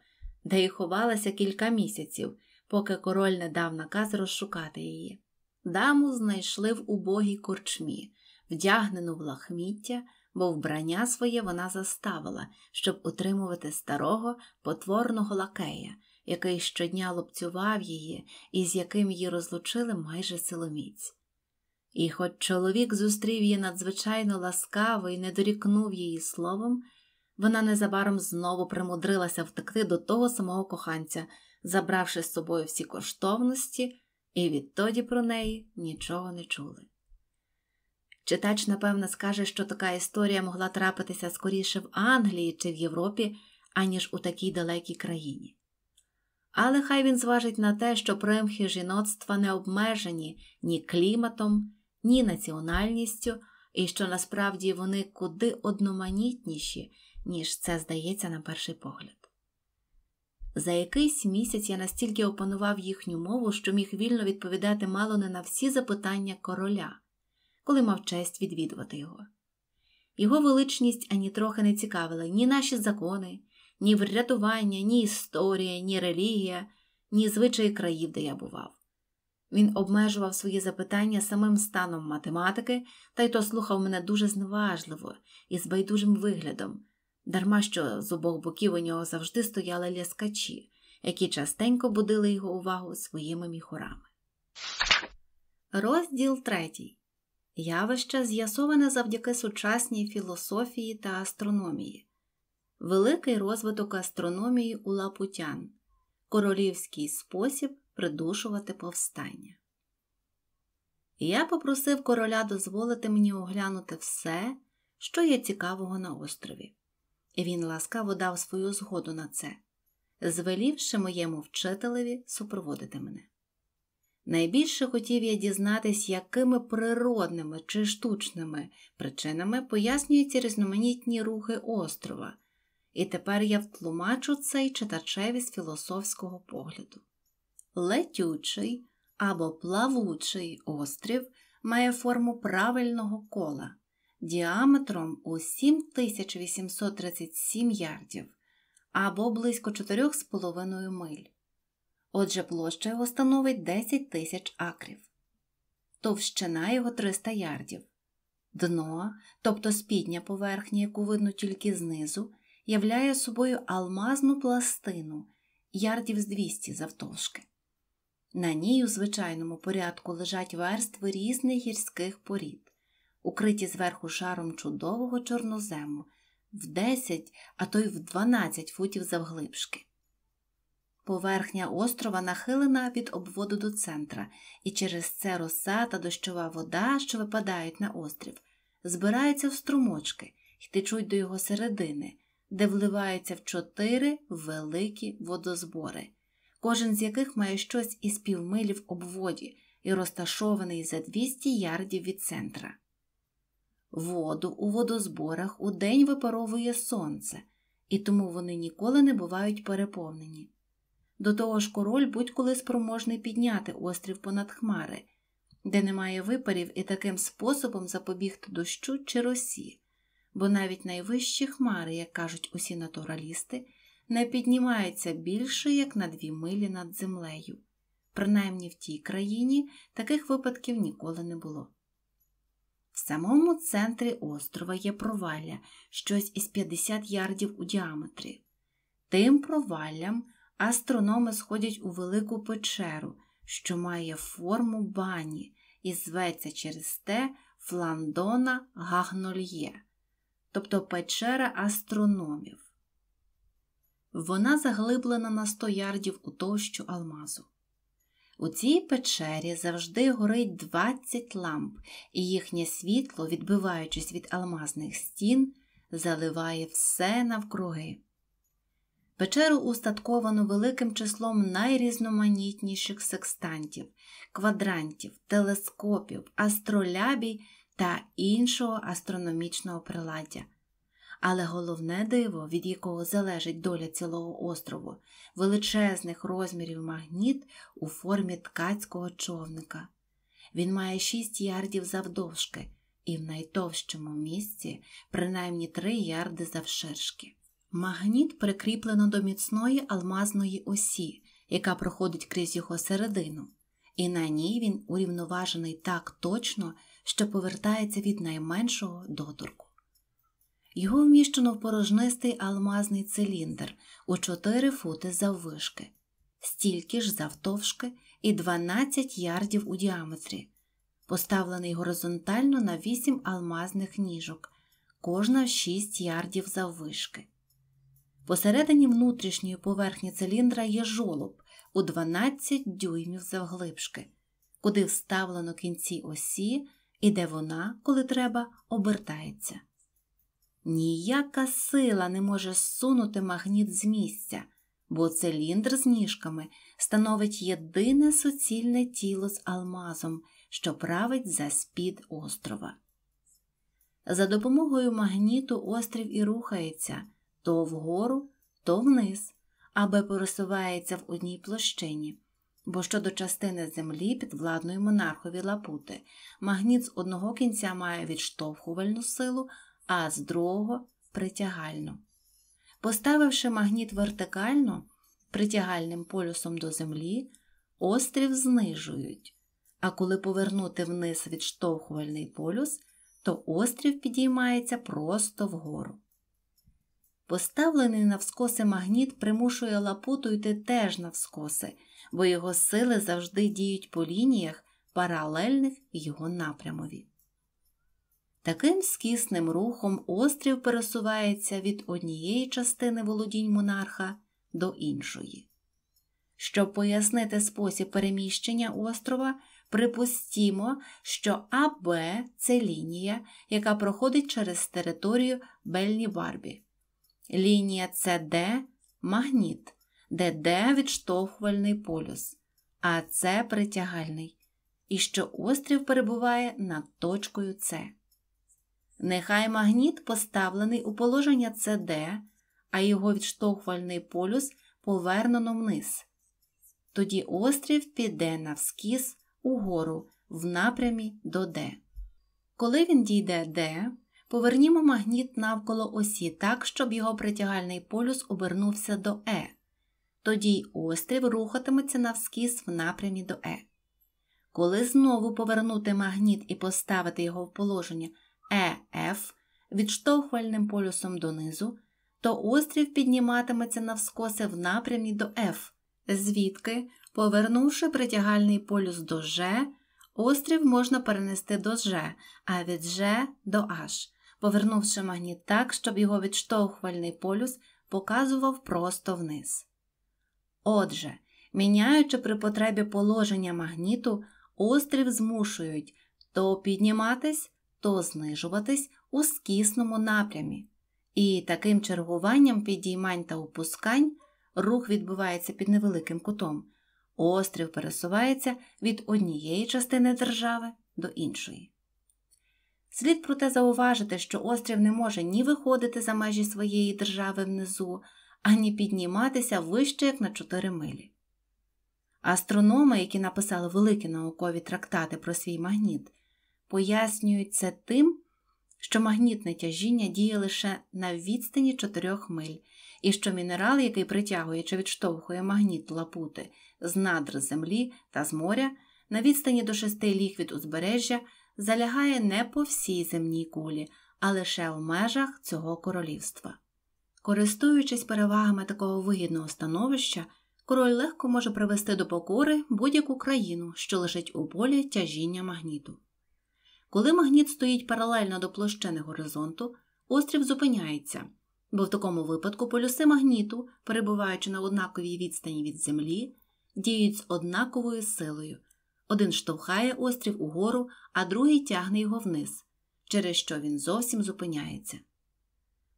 де й ховалася кілька місяців поки король не дав наказ розшукати її. Даму знайшли в убогій корчмі, вдягнену в лахміття, бо вбрання своє вона заставила, щоб утримувати старого потворного лакея, який щодня лопцював її і з яким її розлучили майже силоміць. І, хоч чоловік зустрів її надзвичайно ласкаво і не дорікнув її словом, вона незабаром знову примудрилася втекти до того самого коханця, забравши з собою всі коштовності, і відтоді про неї нічого не чули. Читач, напевно, скаже, що така історія могла трапитися скоріше в Англії чи в Європі, аніж у такій далекій країні. Але хай він зважить на те, що примхи жіноцтва не обмежені ні кліматом, ні національністю, і що насправді вони куди одноманітніші, ніж це здається на перший погляд. За якийсь місяць я настільки опанував їхню мову, що міг вільно відповідати мало не на всі запитання короля, коли мав честь відвідувати його. Його величність ані трохи не цікавила ні наші закони, ні врятування, ні історія, ні релігія, ні звичаї країв, де я бував. Він обмежував свої запитання самим станом математики, та й то слухав мене дуже зневажливо і з байдужим виглядом, дарма що з обох боків у нього завжди стояли ляскачі, які частенько будили його увагу своїми міхурами. Розділ третій. Явище з'ясоване завдяки сучасній філософії та астрономії, великий розвиток астрономії у лапутян, королівський спосіб придушувати повстання. Я попросив короля дозволити мені оглянути все, що є цікавого на острові. Він ласкаво дав свою згоду на це, звелівши моєму вчителеві супроводити мене. Найбільше хотів я дізнатись, якими природними чи штучними причинами пояснюються різноманітні рухи острова, і тепер я втлумачу цей читачеві з філософського погляду. Летючий або плавучий острів має форму правильного кола, діаметром у 7837 ярдів або близько 4,5 миль. Отже, площа його становить 10 тисяч акрів, товщина його 300 ярдів. Дно, тобто спідня поверхня, яку видно тільки знизу, являє собою алмазну пластину ярдів з 200 завтовшки. На ній у звичайному порядку лежать верстви різних гірських порід укриті зверху шаром чудового чорнозему в 10, а то й в 12 футів завглибшки. Поверхня острова нахилена від обводу до центра, і через це роса та дощова вода, що випадають на острів, збираються в струмочки і течуть до його середини, де вливаються в чотири великі водозбори, кожен з яких має щось із півмилі в обводі і розташований за 200 ярдів від центра. Воду у водозборах у день випаровує сонце, і тому вони ніколи не бувають переповнені. До того ж, король будь-коли спроможний підняти острів понад хмари, де немає випарів і таким способом запобігти дощу чи росі, бо навіть найвищі хмари, як кажуть усі натуралісти, не піднімаються більше як на дві милі над землею. Принаймні в тій країні таких випадків ніколи не було. В самому центрі острова є провалля, щось із 50 ярдів у діаметрі. Тим проваллям астрономи сходять у велику печеру, що має форму бані і зветься через те фландона Гагнольє, тобто печера астрономів. Вона заглиблена на 100 ярдів у товщу алмазу. У цій печері завжди горить 20 ламп, і їхнє світло, відбиваючись від алмазних стін, заливає все навкруги. Печеру устатковано великим числом найрізноманітніших секстантів, квадрантів, телескопів, астролябій та іншого астрономічного приладдя. Але головне диво, від якого залежить доля цілого острову, величезних розмірів магніт у формі ткацького човника. Він має 6 ярдів завдовжки і в найтовщому місці принаймні 3 ярди завширшки. Магніт прикріплено до міцної алмазної осі, яка проходить крізь його середину, і на ній він урівноважений так точно, що повертається від найменшого доторку. Його вміщено в порожнистий алмазний циліндр у 4 фути заввишки, стільки ж завтовшки і 12 ярдів у діаметрі, поставлений горизонтально на 8 алмазних ніжок, кожна 6 ярдів заввишки. Посередині внутрішньої поверхні циліндра є жолоб у 12 дюймів завглибшки, куди вставлено кінці осі і де вона, коли треба, обертається. Ніяка сила не може зсунути магніт з місця, бо циліндр з ніжками становить єдине суцільне тіло з алмазом, що править за спід острова. За допомогою магніту острів і рухається то вгору, то вниз, аби пересувається в одній площині. Бо щодо частини землі підвладної монархові лапути, магніт з одного кінця має відштовхувальну силу, а з другого притягальну. Поставивши магніт вертикально притягальним полюсом до землі, острів знижують, а коли повернути вниз відштовхувальний полюс, то острів підіймається просто вгору. Поставлений навскоси магніт примушує лапуту йти теж навскоси, бо його сили завжди діють по лініях паралельних його напрямові. Таким скісним рухом острів пересувається від однієї частини володінь монарха до іншої. Щоб пояснити спосіб переміщення острова, припустімо, що АБ це лінія, яка проходить через територію Бельнібарбі. Лінія СД магніт, де Д відштовхувальний полюс, а С притягальний, і що острів перебуває над точкою С. Нехай магніт поставлений у положення СД, а його відштовхувальний полюс повернено вниз. Тоді острів піде навскіз угору в напрямі до Д. Коли він дійде Д, повернімо магніт навколо осі так, щоб його притягальний полюс обернувся до Е. Тоді й острів рухатиметься навскіз в напрямі до Е. Коли знову повернути магніт і поставити його в положення Е ЕФ відштовхувальним полюсом донизу, то острів підніматиметься навскоси в напрямі до F, звідки, повернувши притягальний полюс до Ж, острів можна перенести до Ж, а від Ж до H, повернувши магніт так, щоб його відштовхувальний полюс показував просто вниз. Отже, міняючи при потребі положення магніту, острів змушують то підніматись, то знижуватись у скісному напрямі. І таким чергуванням підіймань та опускань рух відбувається під невеликим кутом. Острів пересувається від однієї частини держави до іншої. Слід проте зауважити, що острів не може ні виходити за межі своєї держави внизу, ані підніматися вище як на 4 милі. Астрономи, які написали великі наукові трактати про свій магніт, Пояснюють це тим, що магнітне тяжіння діє лише на відстані 4 миль, і що мінерал, який притягує чи відштовхує магніт лапути з надр землі та з моря, на відстані до 6 ліг від узбережжя залягає не по всій земній кулі, а лише в межах цього королівства. Користуючись перевагами такого вигідного становища, король легко може привести до покори будь-яку країну, що лежить у полі тяжіння магніту. Коли магніт стоїть паралельно до площини горизонту, острів зупиняється, бо в такому випадку полюси магніту, перебуваючи на однаковій відстані від землі, діють з однаковою силою. Один штовхає острів угору, а другий тягне його вниз, через що він зовсім зупиняється.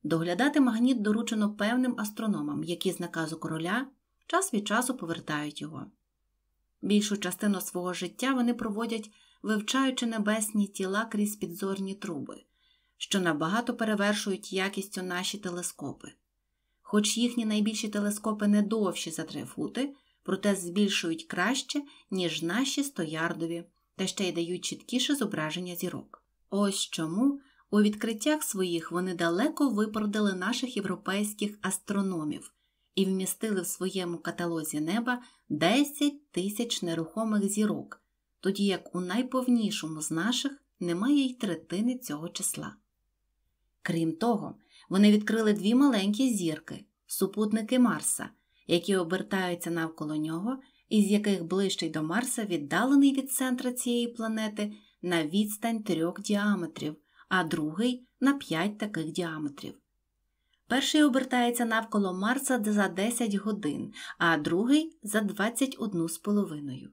Доглядати магніт доручено певним астрономам, які з наказу короля час від часу повертають його. Більшу частину свого життя вони проводять вивчаючи небесні тіла крізь підзорні труби, що набагато перевершують якістю наші телескопи. Хоч їхні найбільші телескопи не довші за три фути, проте збільшують краще, ніж наші стоярдові, та ще й дають чіткіше зображення зірок. Ось чому у відкриттях своїх вони далеко випередили наших європейських астрономів і вмістили в своєму каталозі неба 10 тисяч нерухомих зірок, тоді як у найповнішому з наших немає й третини цього числа. Крім того, вони відкрили дві маленькі зірки, супутники Марса, які обертаються навколо нього, і з яких ближчий до Марса віддалений від центра цієї планети на відстань трьох діаметрів, а другий на п'ять таких діаметрів. Перший обертається навколо Марса за 10 годин, а другий за 21,5.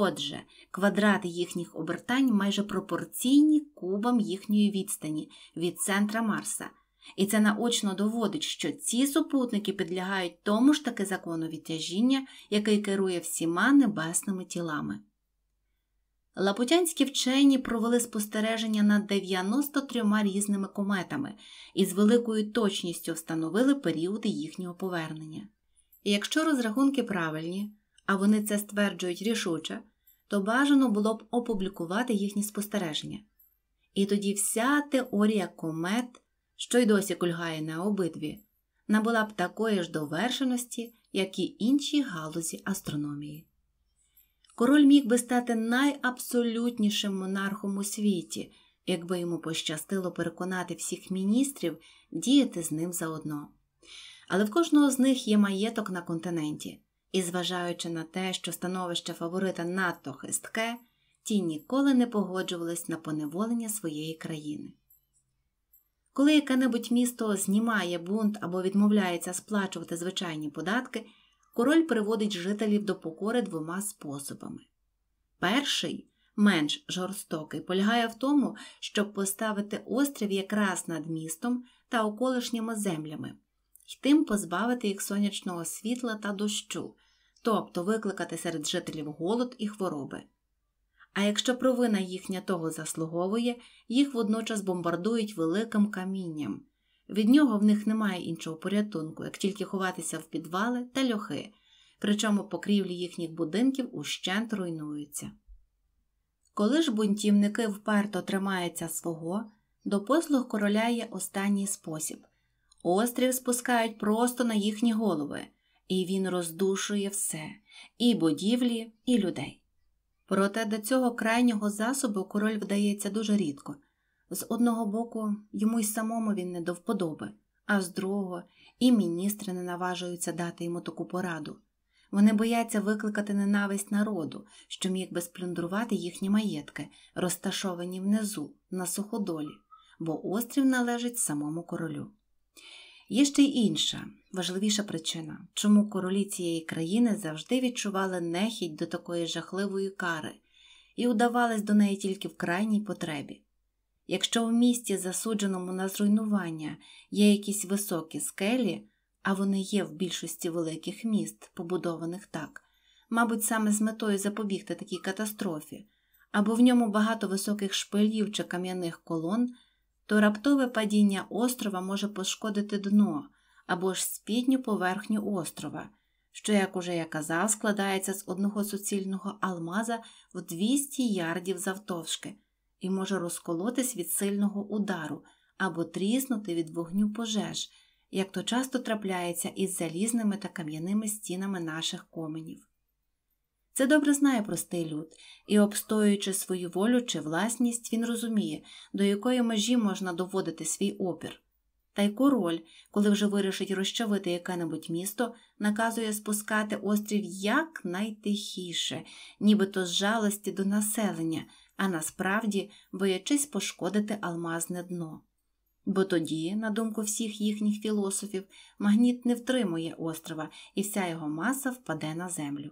Отже, квадрати їхніх обертань майже пропорційні кубам їхньої відстані від центра Марса. І це наочно доводить, що ці супутники підлягають тому ж таки закону відтяжіння, який керує всіма небесними тілами. Лапутянські вчені провели спостереження над 93 різними кометами і з великою точністю встановили періоди їхнього повернення. І якщо розрахунки правильні, а вони це стверджують рішуче, то бажано було б опублікувати їхні спостереження. І тоді вся теорія комет, що й досі кульгає на обидві, набула б такої ж довершеності, як і інші галузі астрономії. Король міг би стати найабсолютнішим монархом у світі, якби йому пощастило переконати всіх міністрів діяти з ним заодно. Але в кожного з них є маєток на континенті, і, зважаючи на те, що становище фаворита надто хистке, ті ніколи не погоджувались на поневолення своєї країни. Коли яке-небудь місто знімає бунт або відмовляється сплачувати звичайні податки, король приводить жителів до покори двома способами. Перший, менш жорстокий, полягає в тому, щоб поставити острів якраз над містом та околишніми землями і тим позбавити їх сонячного світла та дощу, тобто викликати серед жителів голод і хвороби. А якщо провина їхня того заслуговує, їх водночас бомбардують великим камінням. Від нього в них немає іншого порятунку, як тільки ховатися в підвали та льохи, причому покрівлі їхніх будинків ущент руйнуються. Коли ж бунтівники вперто тримаються свого, до послуг короля є останній спосіб Острів спускають просто на їхні голови, і він роздушує все і будівлі, і людей. Проте до цього крайнього засобу король вдається дуже рідко. З одного боку, йому й самому він не до вподоби, а з другого і міністри не наважуються дати йому таку пораду. Вони бояться викликати ненависть народу, що міг би сплюндрувати їхні маєтки, розташовані внизу, на суходолі, бо острів належить самому королю. Є ще й інша, важливіша причина, чому королі цієї країни завжди відчували нехідь до такої жахливої кари і удавались до неї тільки в крайній потребі. Якщо в місті, засудженому на зруйнування, є якісь високі скелі, а вони є в більшості великих міст, побудованих так, мабуть, саме з метою запобігти такій катастрофі, або в ньому багато високих шпилів чи кам'яних колон то раптове падіння острова може пошкодити дно або ж спідню поверхню острова, що, як уже я казав, складається з одного суцільного алмаза в 200 ярдів завтовшки і може розколотись від сильного удару або тріснути від вогню пожеж, як то часто трапляється із залізними та кам'яними стінами наших коменів. Це добре знає простий люд, і, обстоюючи свою волю чи власність, він розуміє, до якої межі можна доводити свій опір. Та й король, коли вже вирішить розчавити яке-небудь місто, наказує спускати острів якнайтихіше, нібито з жалості до населення, а насправді боячись пошкодити алмазне дно. Бо тоді, на думку всіх їхніх філософів, магніт не втримує острова, і вся його маса впаде на землю.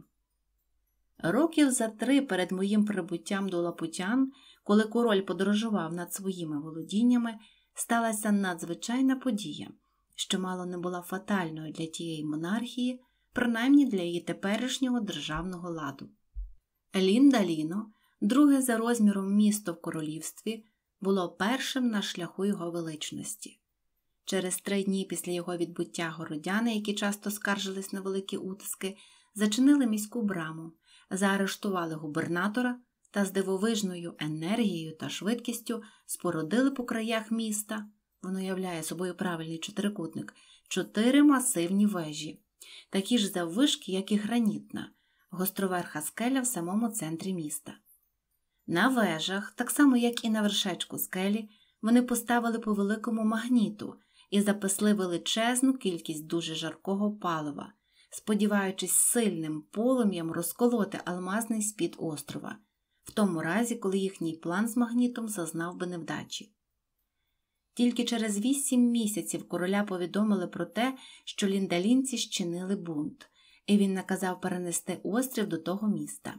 Років за три перед моїм прибуттям до Лапутян, коли король подорожував над своїми володіннями, сталася надзвичайна подія, що мало не була фатальною для тієї монархії, принаймні для її теперішнього державного ладу. Ліндаліно, друге за розміром місто в королівстві, було першим на шляху його величності. Через три дні після його відбуття городяни, які часто скаржились на великі утиски, зачинили міську браму заарештували губернатора та з дивовижною енергією та швидкістю спородили по краях міста. Воно являє собою правильний чотирикутник, чотири масивні вежі, такі ж заввишки, як і гранітна, гостроверха скеля в самому центрі міста. На вежах, так само як і на вершечку скелі, вони поставили по великому магніту і запасли величезну кількість дуже жаркого палива, сподіваючись сильним полум'ям розколоти алмазний спід острова, в тому разі, коли їхній план з магнітом зазнав би невдачі. Тільки через вісім місяців короля повідомили про те, що ліндалінці щинили бунт, і він наказав перенести острів до того міста.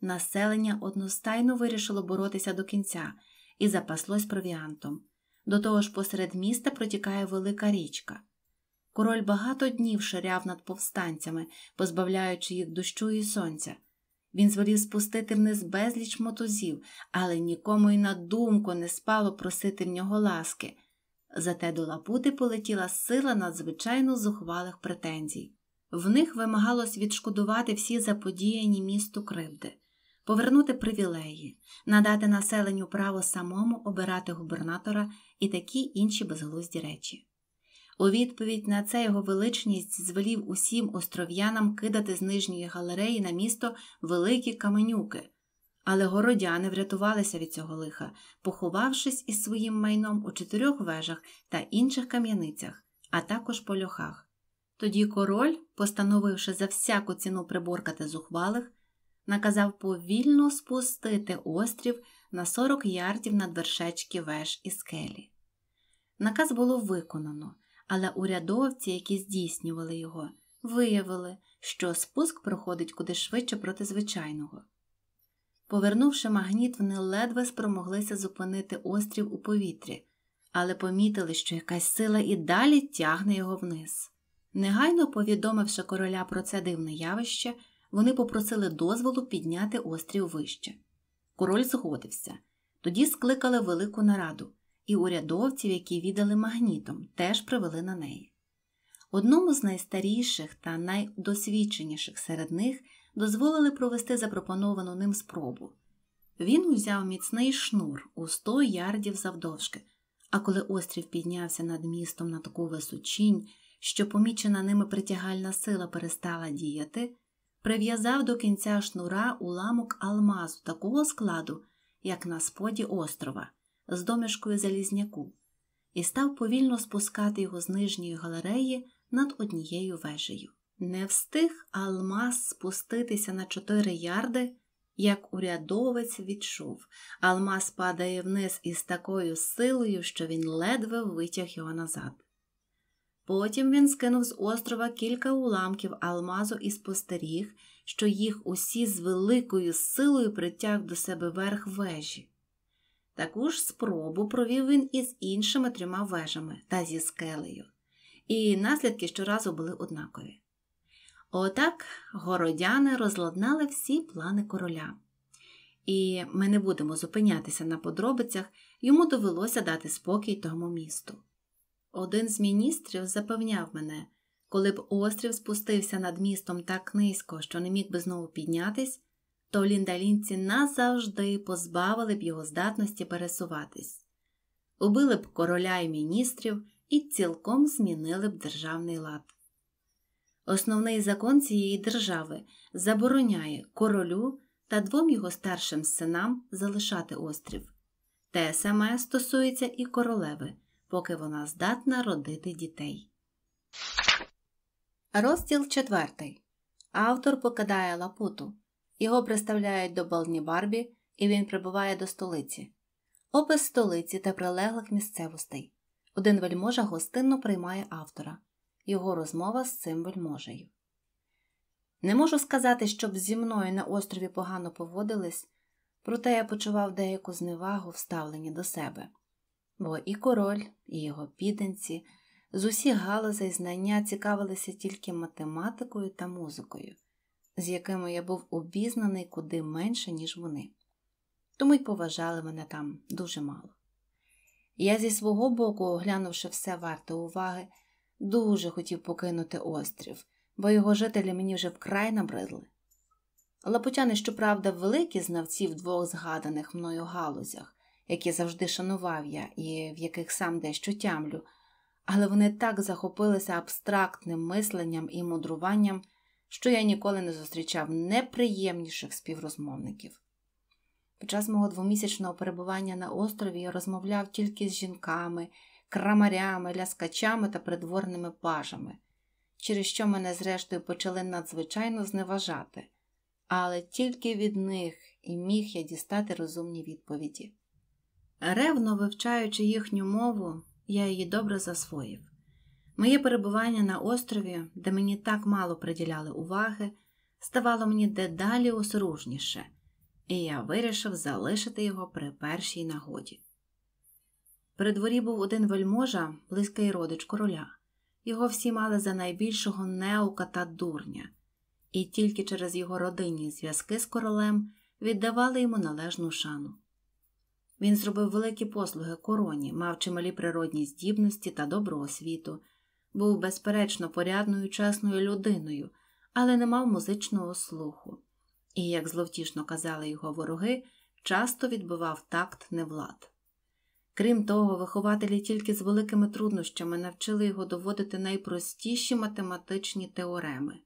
Населення одностайно вирішило боротися до кінця і запаслось провіантом. До того ж, посеред міста протікає велика річка. Король багато днів шаряв над повстанцями, позбавляючи їх дощу і сонця. Він звелів спустити вниз безліч мотузів, але нікому й на думку не спало просити в нього ласки. Зате до лапути полетіла сила надзвичайно зухвалих претензій. В них вимагалось відшкодувати всі заподіяні місту кривди, повернути привілеї, надати населенню право самому обирати губернатора і такі інші безглузді речі. У відповідь на це його величність звелів усім остров'янам кидати з нижньої галереї на місто великі каменюки, але городяни врятувалися від цього лиха, поховавшись із своїм майном у чотирьох вежах та інших кам'яницях, а також по льохах. Тоді король, постановивши за всяку ціну приборкати зухвалих, наказав повільно спустити острів на 40 ярдів над вершечки веж і скелі. Наказ було виконано але урядовці, які здійснювали його, виявили, що спуск проходить куди швидше проти звичайного. Повернувши магніт, вони ледве спромоглися зупинити острів у повітрі, але помітили, що якась сила і далі тягне його вниз. Негайно повідомивши короля про це дивне явище, вони попросили дозволу підняти острів вище. Король згодився, тоді скликали велику нараду і урядовців, які віддали магнітом, теж привели на неї. Одному з найстаріших та найдосвідченіших серед них дозволили провести запропоновану ним спробу. Він узяв міцний шнур у 100 ярдів завдовжки, а коли острів піднявся над містом на таку височінь, що помічена ними притягальна сила перестала діяти, прив'язав до кінця шнура уламок алмазу такого складу, як на споді острова, з домішкою Залізняку і став повільно спускати його з нижньої галереї над однією вежею. Не встиг Алмаз спуститися на чотири ярди, як урядовець відчув. Алмаз падає вниз із такою силою, що він ледве витяг його назад. Потім він скинув з острова кілька уламків алмазу і спостеріг, що їх усі з великою силою притяг до себе верх вежі. Таку ж спробу провів він із іншими трьома вежами та зі скелею, і наслідки щоразу були однакові. Отак городяни розладнали всі плани короля. І ми не будемо зупинятися на подробицях, йому довелося дати спокій тому місту. Один з міністрів запевняв мене, коли б острів спустився над містом так низько, що не міг би знову піднятись, то ліндалінці назавжди позбавили б його здатності пересуватись, убили б короля і міністрів і цілком змінили б державний лад. Основний закон цієї держави забороняє королю та двом його старшим синам залишати острів. Те саме стосується і королеви, поки вона здатна родити дітей. Розділ 4. Автор покидає лапуту. Його приставляють до Барбі, і він прибуває до столиці. Опис столиці та прилеглих місцевостей. Один вельможа гостинно приймає автора. Його розмова з цим вельможею. Не можу сказати, щоб зі мною на острові погано поводились, проте я почував деяку зневагу в ставленні до себе. Бо і король, і його піденці з усіх галузей знання цікавилися тільки математикою та музикою з якими я був обізнаний куди менше, ніж вони, тому й поважали мене там дуже мало. Я зі свого боку, оглянувши все варте уваги, дуже хотів покинути острів, бо його жителі мені вже вкрай набридли. Лапочани, щоправда, великі знавці в двох згаданих мною галузях, які завжди шанував я і в яких сам дещо тямлю, але вони так захопилися абстрактним мисленням і мудруванням що я ніколи не зустрічав неприємніших співрозмовників. Під час мого двомісячного перебування на острові я розмовляв тільки з жінками, крамарями, ляскачами та придворними пажами, через що мене, зрештою, почали надзвичайно зневажати, але тільки від них і міг я дістати розумні відповіді. Ревно вивчаючи їхню мову, я її добре засвоїв. Моє перебування на острові, де мені так мало приділяли уваги, ставало мені дедалі осоружніше, і я вирішив залишити його при першій нагоді. При дворі був один вельможа, близький родич короля, його всі мали за найбільшого неука та дурня, і тільки через його родинні зв'язки з королем віддавали йому належну шану. Він зробив великі послуги короні, мав чималі природні здібності та добру освіту був безперечно порядною чесною людиною, але не мав музичного слуху. І, як зловтішно казали його вороги, часто відбивав такт невлад. Крім того, вихователі тільки з великими труднощами навчили його доводити найпростіші математичні теореми.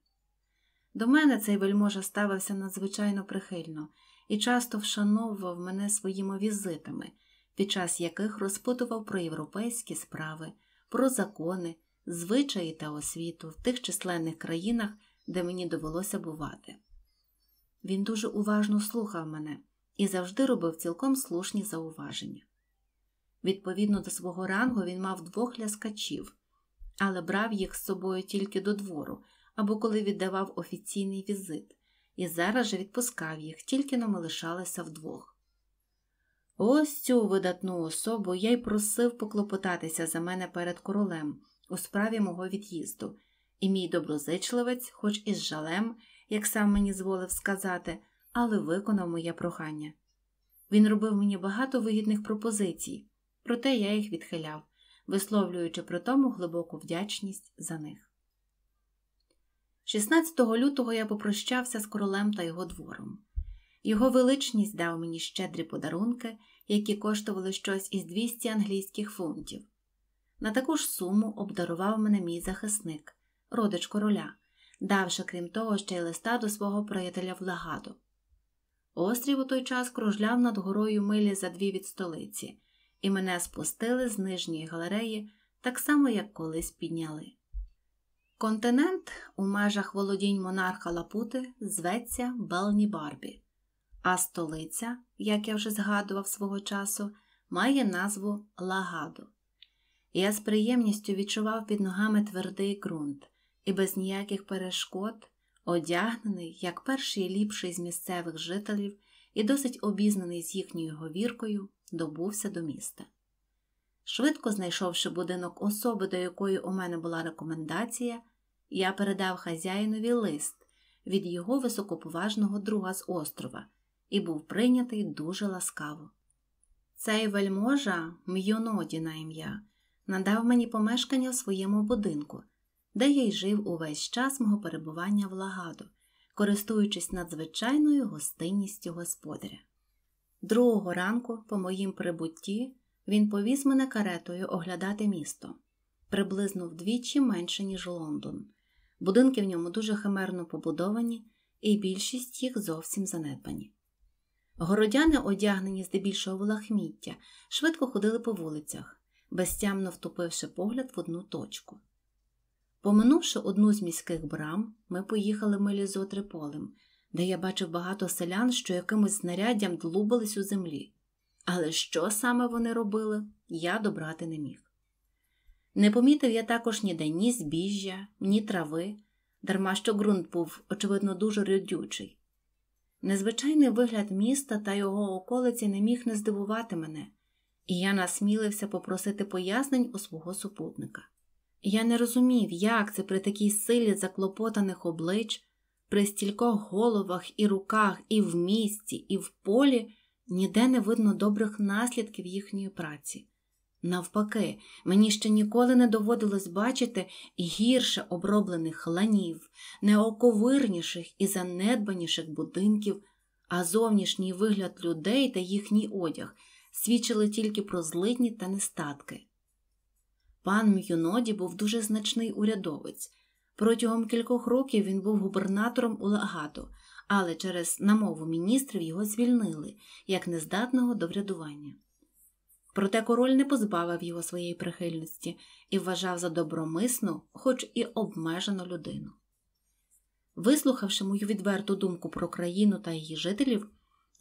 До мене цей вельможа ставився надзвичайно прихильно і часто вшановував мене своїми візитами, під час яких розпитував про європейські справи, про закони, звичаї та освіту в тих численних країнах, де мені довелося бувати. Він дуже уважно слухав мене і завжди робив цілком слушні зауваження. Відповідно до свого рангу він мав двох ляскачів, але брав їх з собою тільки до двору або коли віддавав офіційний візит, і зараз же відпускав їх, тільки но ми лишалися вдвох. Ось цю видатну особу я й просив поклопотатися за мене перед королем, у справі мого від'їзду, і мій доброзичливець, хоч із жалем, як сам мені зволив сказати, але виконав моє прохання. Він робив мені багато вигідних пропозицій, проте я їх відхиляв, висловлюючи при тому глибоку вдячність за них. 16 лютого я попрощався з королем та його двором. Його величність дав мені щедрі подарунки, які коштували щось із 200 англійських фунтів. На таку ж суму обдарував мене мій захисник, родич короля, давши, крім того, ще й листа до свого приятеля в влагаду. Острів у той час кружляв над горою милі за дві від столиці, і мене спустили з нижньої галереї, так само, як колись підняли. Континент у межах володінь монарха Лапути зветься Белнібарбі, а столиця, як я вже згадував свого часу, має назву Лагаду. Я з приємністю відчував під ногами твердий ґрунт і без ніяких перешкод, одягнений як перший ліпший з місцевих жителів і досить обізнаний з їхньою говіркою, добувся до міста. Швидко знайшовши будинок особи, до якої у мене була рекомендація, я передав хазяїнові лист від його високоповажного друга з острова і був прийнятий дуже ласкаво. Цей вельможа м'юноді на ім'я надав мені помешкання в своєму будинку, де я й жив увесь час мого перебування в лагаду, користуючись надзвичайною гостинністю господаря. Другого ранку, по моїм прибутті, він повіз мене каретою оглядати місто приблизно вдвічі менше, ніж Лондон. Будинки в ньому дуже химерно побудовані, і більшість їх зовсім занедбані. Городяни, одягнені здебільшого в лахміття, швидко ходили по вулицях, безтямно втупивши погляд в одну точку. Поминувши одну з міських брам, ми поїхали милі зо Триполем, де я бачив багато селян, що якимось знаряддям длубились у землі. Але що саме вони робили, я добрати не міг. Не помітив я також ніде ні збіжжя, ні трави, дарма що ґрунт був, очевидно, дуже родючий. Незвичайний вигляд міста та його околиці не міг не здивувати мене і я насмілився попросити пояснень у свого супутника. Я не розумів, як це при такій силі заклопотаних облич, при стількох головах і руках, і в місті, і в полі ніде не видно добрих наслідків їхньої праці. Навпаки, мені ще ніколи не доводилось бачити гірше оброблених ланів, неоковирніших і занедбаніших будинків, а зовнішній вигляд людей та їхній одяг свідчили тільки про злидні та нестатки. Пан Мюноді був дуже значний урядовець. Протягом кількох років він був губернатором у Лагато, але через намову міністрів його звільнили як нездатного до врядування. Проте король не позбавив його своєї прихильності і вважав за добромисну, хоч і обмежену людину. Вислухавши мою відверту думку про країну та її жителів,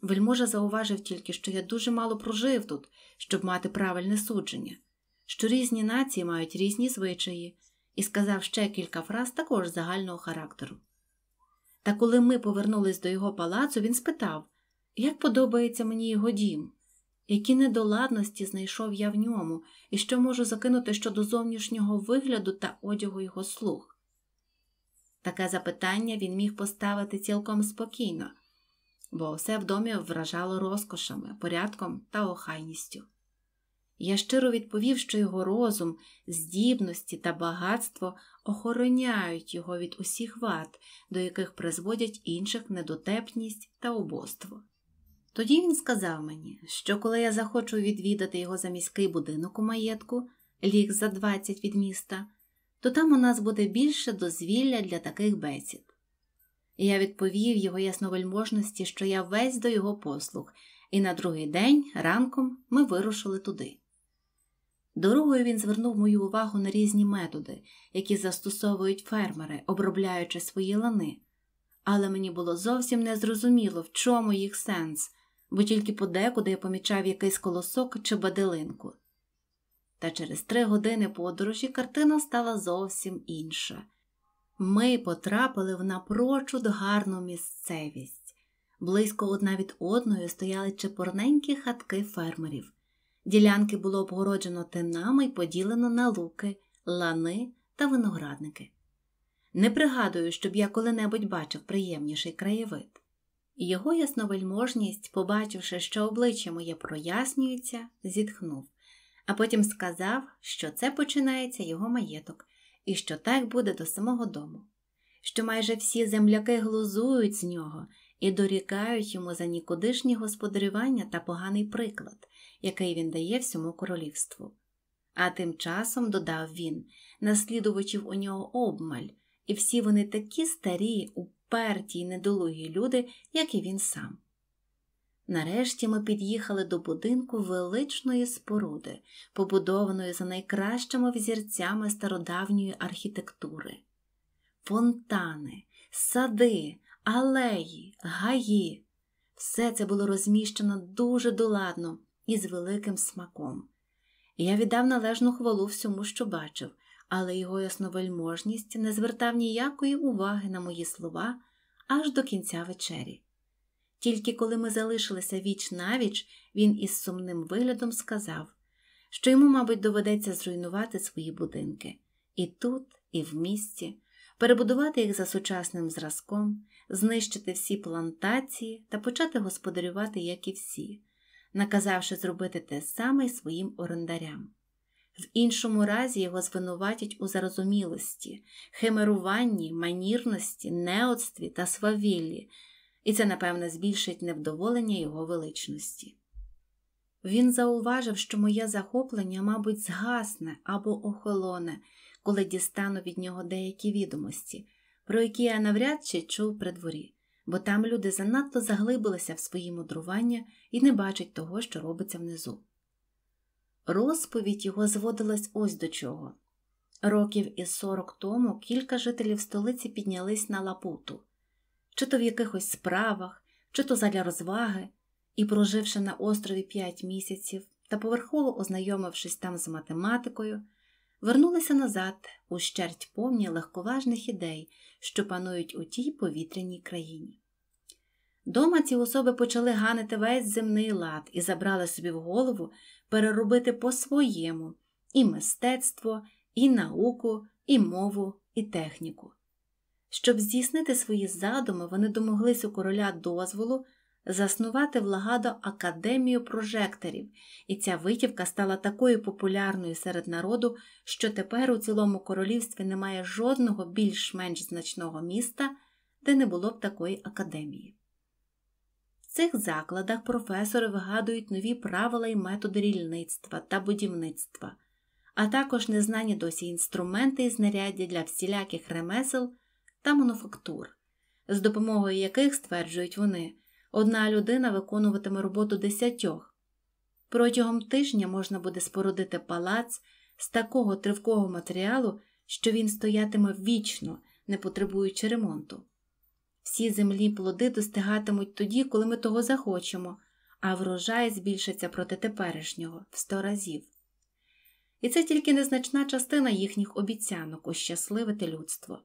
Вельможа зауважив тільки, що я дуже мало прожив тут, щоб мати правильне судження, що різні нації мають різні звичаї, і сказав ще кілька фраз також загального характеру. Та коли ми повернулись до його палацу, він спитав, як подобається мені його дім, які недоладності знайшов я в ньому, і що можу закинути щодо зовнішнього вигляду та одягу його слуг. Таке запитання він міг поставити цілком спокійно бо все в домі вражало розкошами, порядком та охайністю. Я щиро відповів, що його розум, здібності та багатство охороняють його від усіх вад, до яких призводять інших недотепність та убоство. Тоді він сказав мені, що коли я захочу відвідати його за міський будинок у маєтку, ліг за 20 від міста, то там у нас буде більше дозвілля для таких бесід і я відповів його ясновельможності, що я весь до його послуг, і на другий день ранком ми вирушили туди. Дорогою він звернув мою увагу на різні методи, які застосовують фермери, обробляючи свої лани, але мені було зовсім незрозуміло, в чому їх сенс, бо тільки подекуди я помічав якийсь колосок чи баделинку. Та через три години подорожі картина стала зовсім інша. Ми потрапили в напрочуд гарну місцевість. Близько одна від одної стояли чепурненькі хатки фермерів. Ділянки було обгороджено тинами і поділено на луки, лани та виноградники. Не пригадую, щоб я коли-небудь бачив приємніший краєвид. Його ясновельможність, побачивши, що обличчя моє прояснюється, зітхнув, а потім сказав, що це починається його маєток і що так буде до самого дому, що майже всі земляки глузують з нього і дорікають йому за нікудишні господарювання та поганий приклад, який він дає всьому королівству. А тим часом, додав він, наслідувачів у нього обмаль, і всі вони такі старі, уперті й недолугі люди, як і він сам. Нарешті ми під'їхали до будинку величної споруди, побудованої за найкращими взірцями стародавньої архітектури. Фонтани, сади, алеї, гаї. Все це було розміщено дуже доладно і з великим смаком. Я віддав належну хвалу всьому, що бачив, але його ясновельможність не звертав ніякої уваги на мої слова аж до кінця вечері. Тільки коли ми залишилися віч навіч, він із сумним виглядом сказав, що йому, мабуть, доведеться зруйнувати свої будинки і тут, і в місті, перебудувати їх за сучасним зразком, знищити всі плантації та почати господарювати, як і всі, наказавши зробити те саме й своїм орендарям. В іншому разі його звинуватять у зарозумілості, химеруванні, манірності, неоцтві та свавіллі і це, напевне, збільшить невдоволення його величності. Він зауважив, що моє захоплення, мабуть, згасне або охолоне, коли дістану від нього деякі відомості, про які я навряд чи чув при дворі, бо там люди занадто заглибилися в свої мудрування і не бачать того, що робиться внизу. Розповідь його зводилась ось до чого. Років із сорок тому кілька жителів столиці піднялись на лапуту чи то в якихось справах, чи то задля розваги, і, проживши на острові п'ять місяців та поверхово ознайомившись там з математикою, вернулися назад у щерть повні легковажних ідей, що панують у тій повітряній країні. Дома ці особи почали ганити весь земний лад і забрали собі в голову переробити по-своєму і мистецтво, і науку, і мову, і техніку. Щоб здійснити свої задуми, вони домоглись у короля дозволу заснувати в Лагадо Академію прожекторів, і ця витівка стала такою популярною серед народу, що тепер у цілому королівстві немає жодного більш-менш значного міста, де не було б такої академії. В цих закладах професори вигадують нові правила і методи рільництва та будівництва, а також незнані досі інструменти і знаряддя для всіляких ремесел та мануфактур, з допомогою яких, стверджують вони, одна людина виконуватиме роботу десятьох. Протягом тижня можна буде спорудити палац з такого тривкого матеріалу, що він стоятиме вічно, не потребуючи ремонту. Всі землі плоди достигатимуть тоді, коли ми того захочемо, а врожай збільшиться проти теперішнього в сто разів. І це тільки незначна частина їхніх обіцянок ущасливити людство.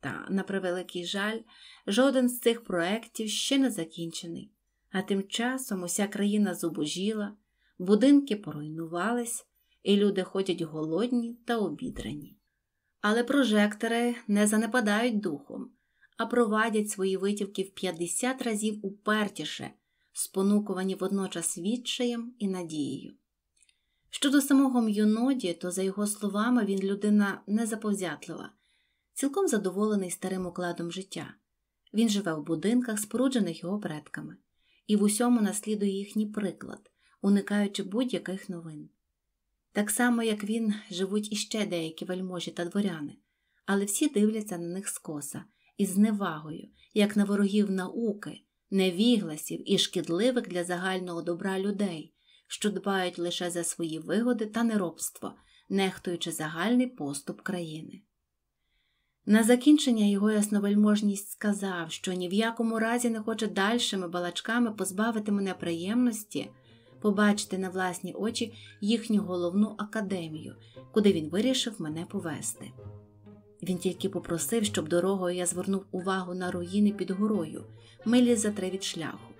Та, на превеликий жаль, жоден з цих проєктів ще не закінчений, а тим часом уся країна зубожіла, будинки поруйнувались, і люди ходять голодні та обідрані. Але прожектори не занепадають духом, а провадять свої витівки в 50 разів упертіше, спонукувані водночас відчаєм і надією. Щодо самого М'юноді, то, за його словами, він людина незаповзятлива цілком задоволений старим укладом життя. Він живе в будинках, споруджених його предками, і в усьому наслідує їхній приклад, уникаючи будь-яких новин. Так само, як він, живуть іще деякі вельможі та дворяни, але всі дивляться на них скоса із зневагою, як на ворогів науки, невігласів і шкідливих для загального добра людей, що дбають лише за свої вигоди та неробство, нехтуючи загальний поступ країни. На закінчення його ясновельможність сказав, що ні в якому разі не хоче дальшими балачками позбавити мене приємності побачити на власні очі їхню головну академію, куди він вирішив мене повести. Він тільки попросив, щоб дорогою я звернув увагу на руїни під горою, милі за три від шляху.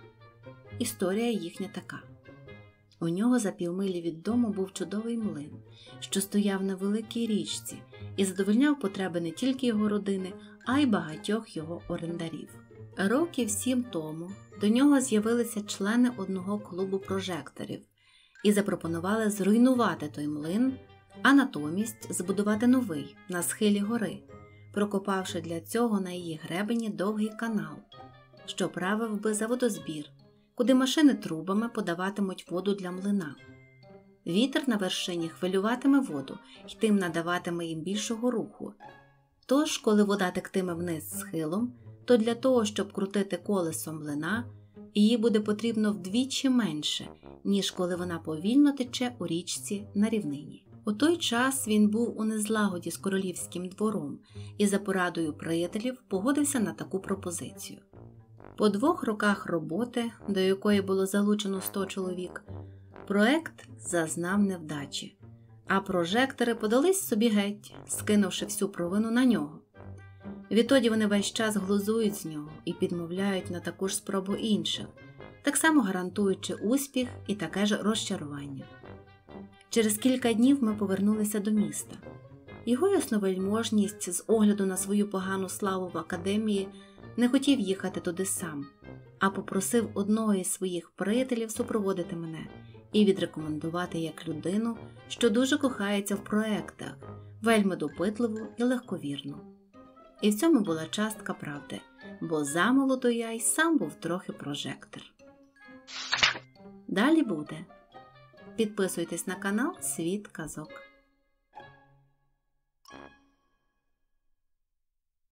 Історія їхня така. У нього за півмилі від дому був чудовий млин, що стояв на великій річці і задовольняв потреби не тільки його родини, а й багатьох його орендарів. Років сім тому до нього з'явилися члени одного клубу прожекторів і запропонували зруйнувати той млин, а натомість збудувати новий на схилі гори, прокопавши для цього на її гребені довгий канал, що правив би за водозбір куди машини трубами подаватимуть воду для млина. Вітер на вершині хвилюватиме воду і тим надаватиме їм більшого руху. Тож, коли вода тектиме вниз схилом, то для того, щоб крутити колесо млина, її буде потрібно вдвічі менше, ніж коли вона повільно тече у річці на рівнині. У той час він був у незлагоді з королівським двором і за порадою приятелів погодився на таку пропозицію. По двох роках роботи, до якої було залучено 100 чоловік, проект зазнав невдачі, а прожектори подались собі геть, скинувши всю провину на нього. Відтоді вони весь час глузують з нього і підмовляють на таку ж спробу інших, так само гарантуючи успіх і таке ж розчарування. Через кілька днів ми повернулися до міста. Його ясновельможність з огляду на свою погану славу в академії не хотів їхати туди сам, а попросив одного із своїх приятелів супроводити мене і відрекомендувати як людину, що дуже кохається в проектах, вельми допитливу і легковірну. І в цьому була частка правди, бо замолоду я й сам був трохи прожектор. Далі буде. Підписуйтесь на канал Світ Казок.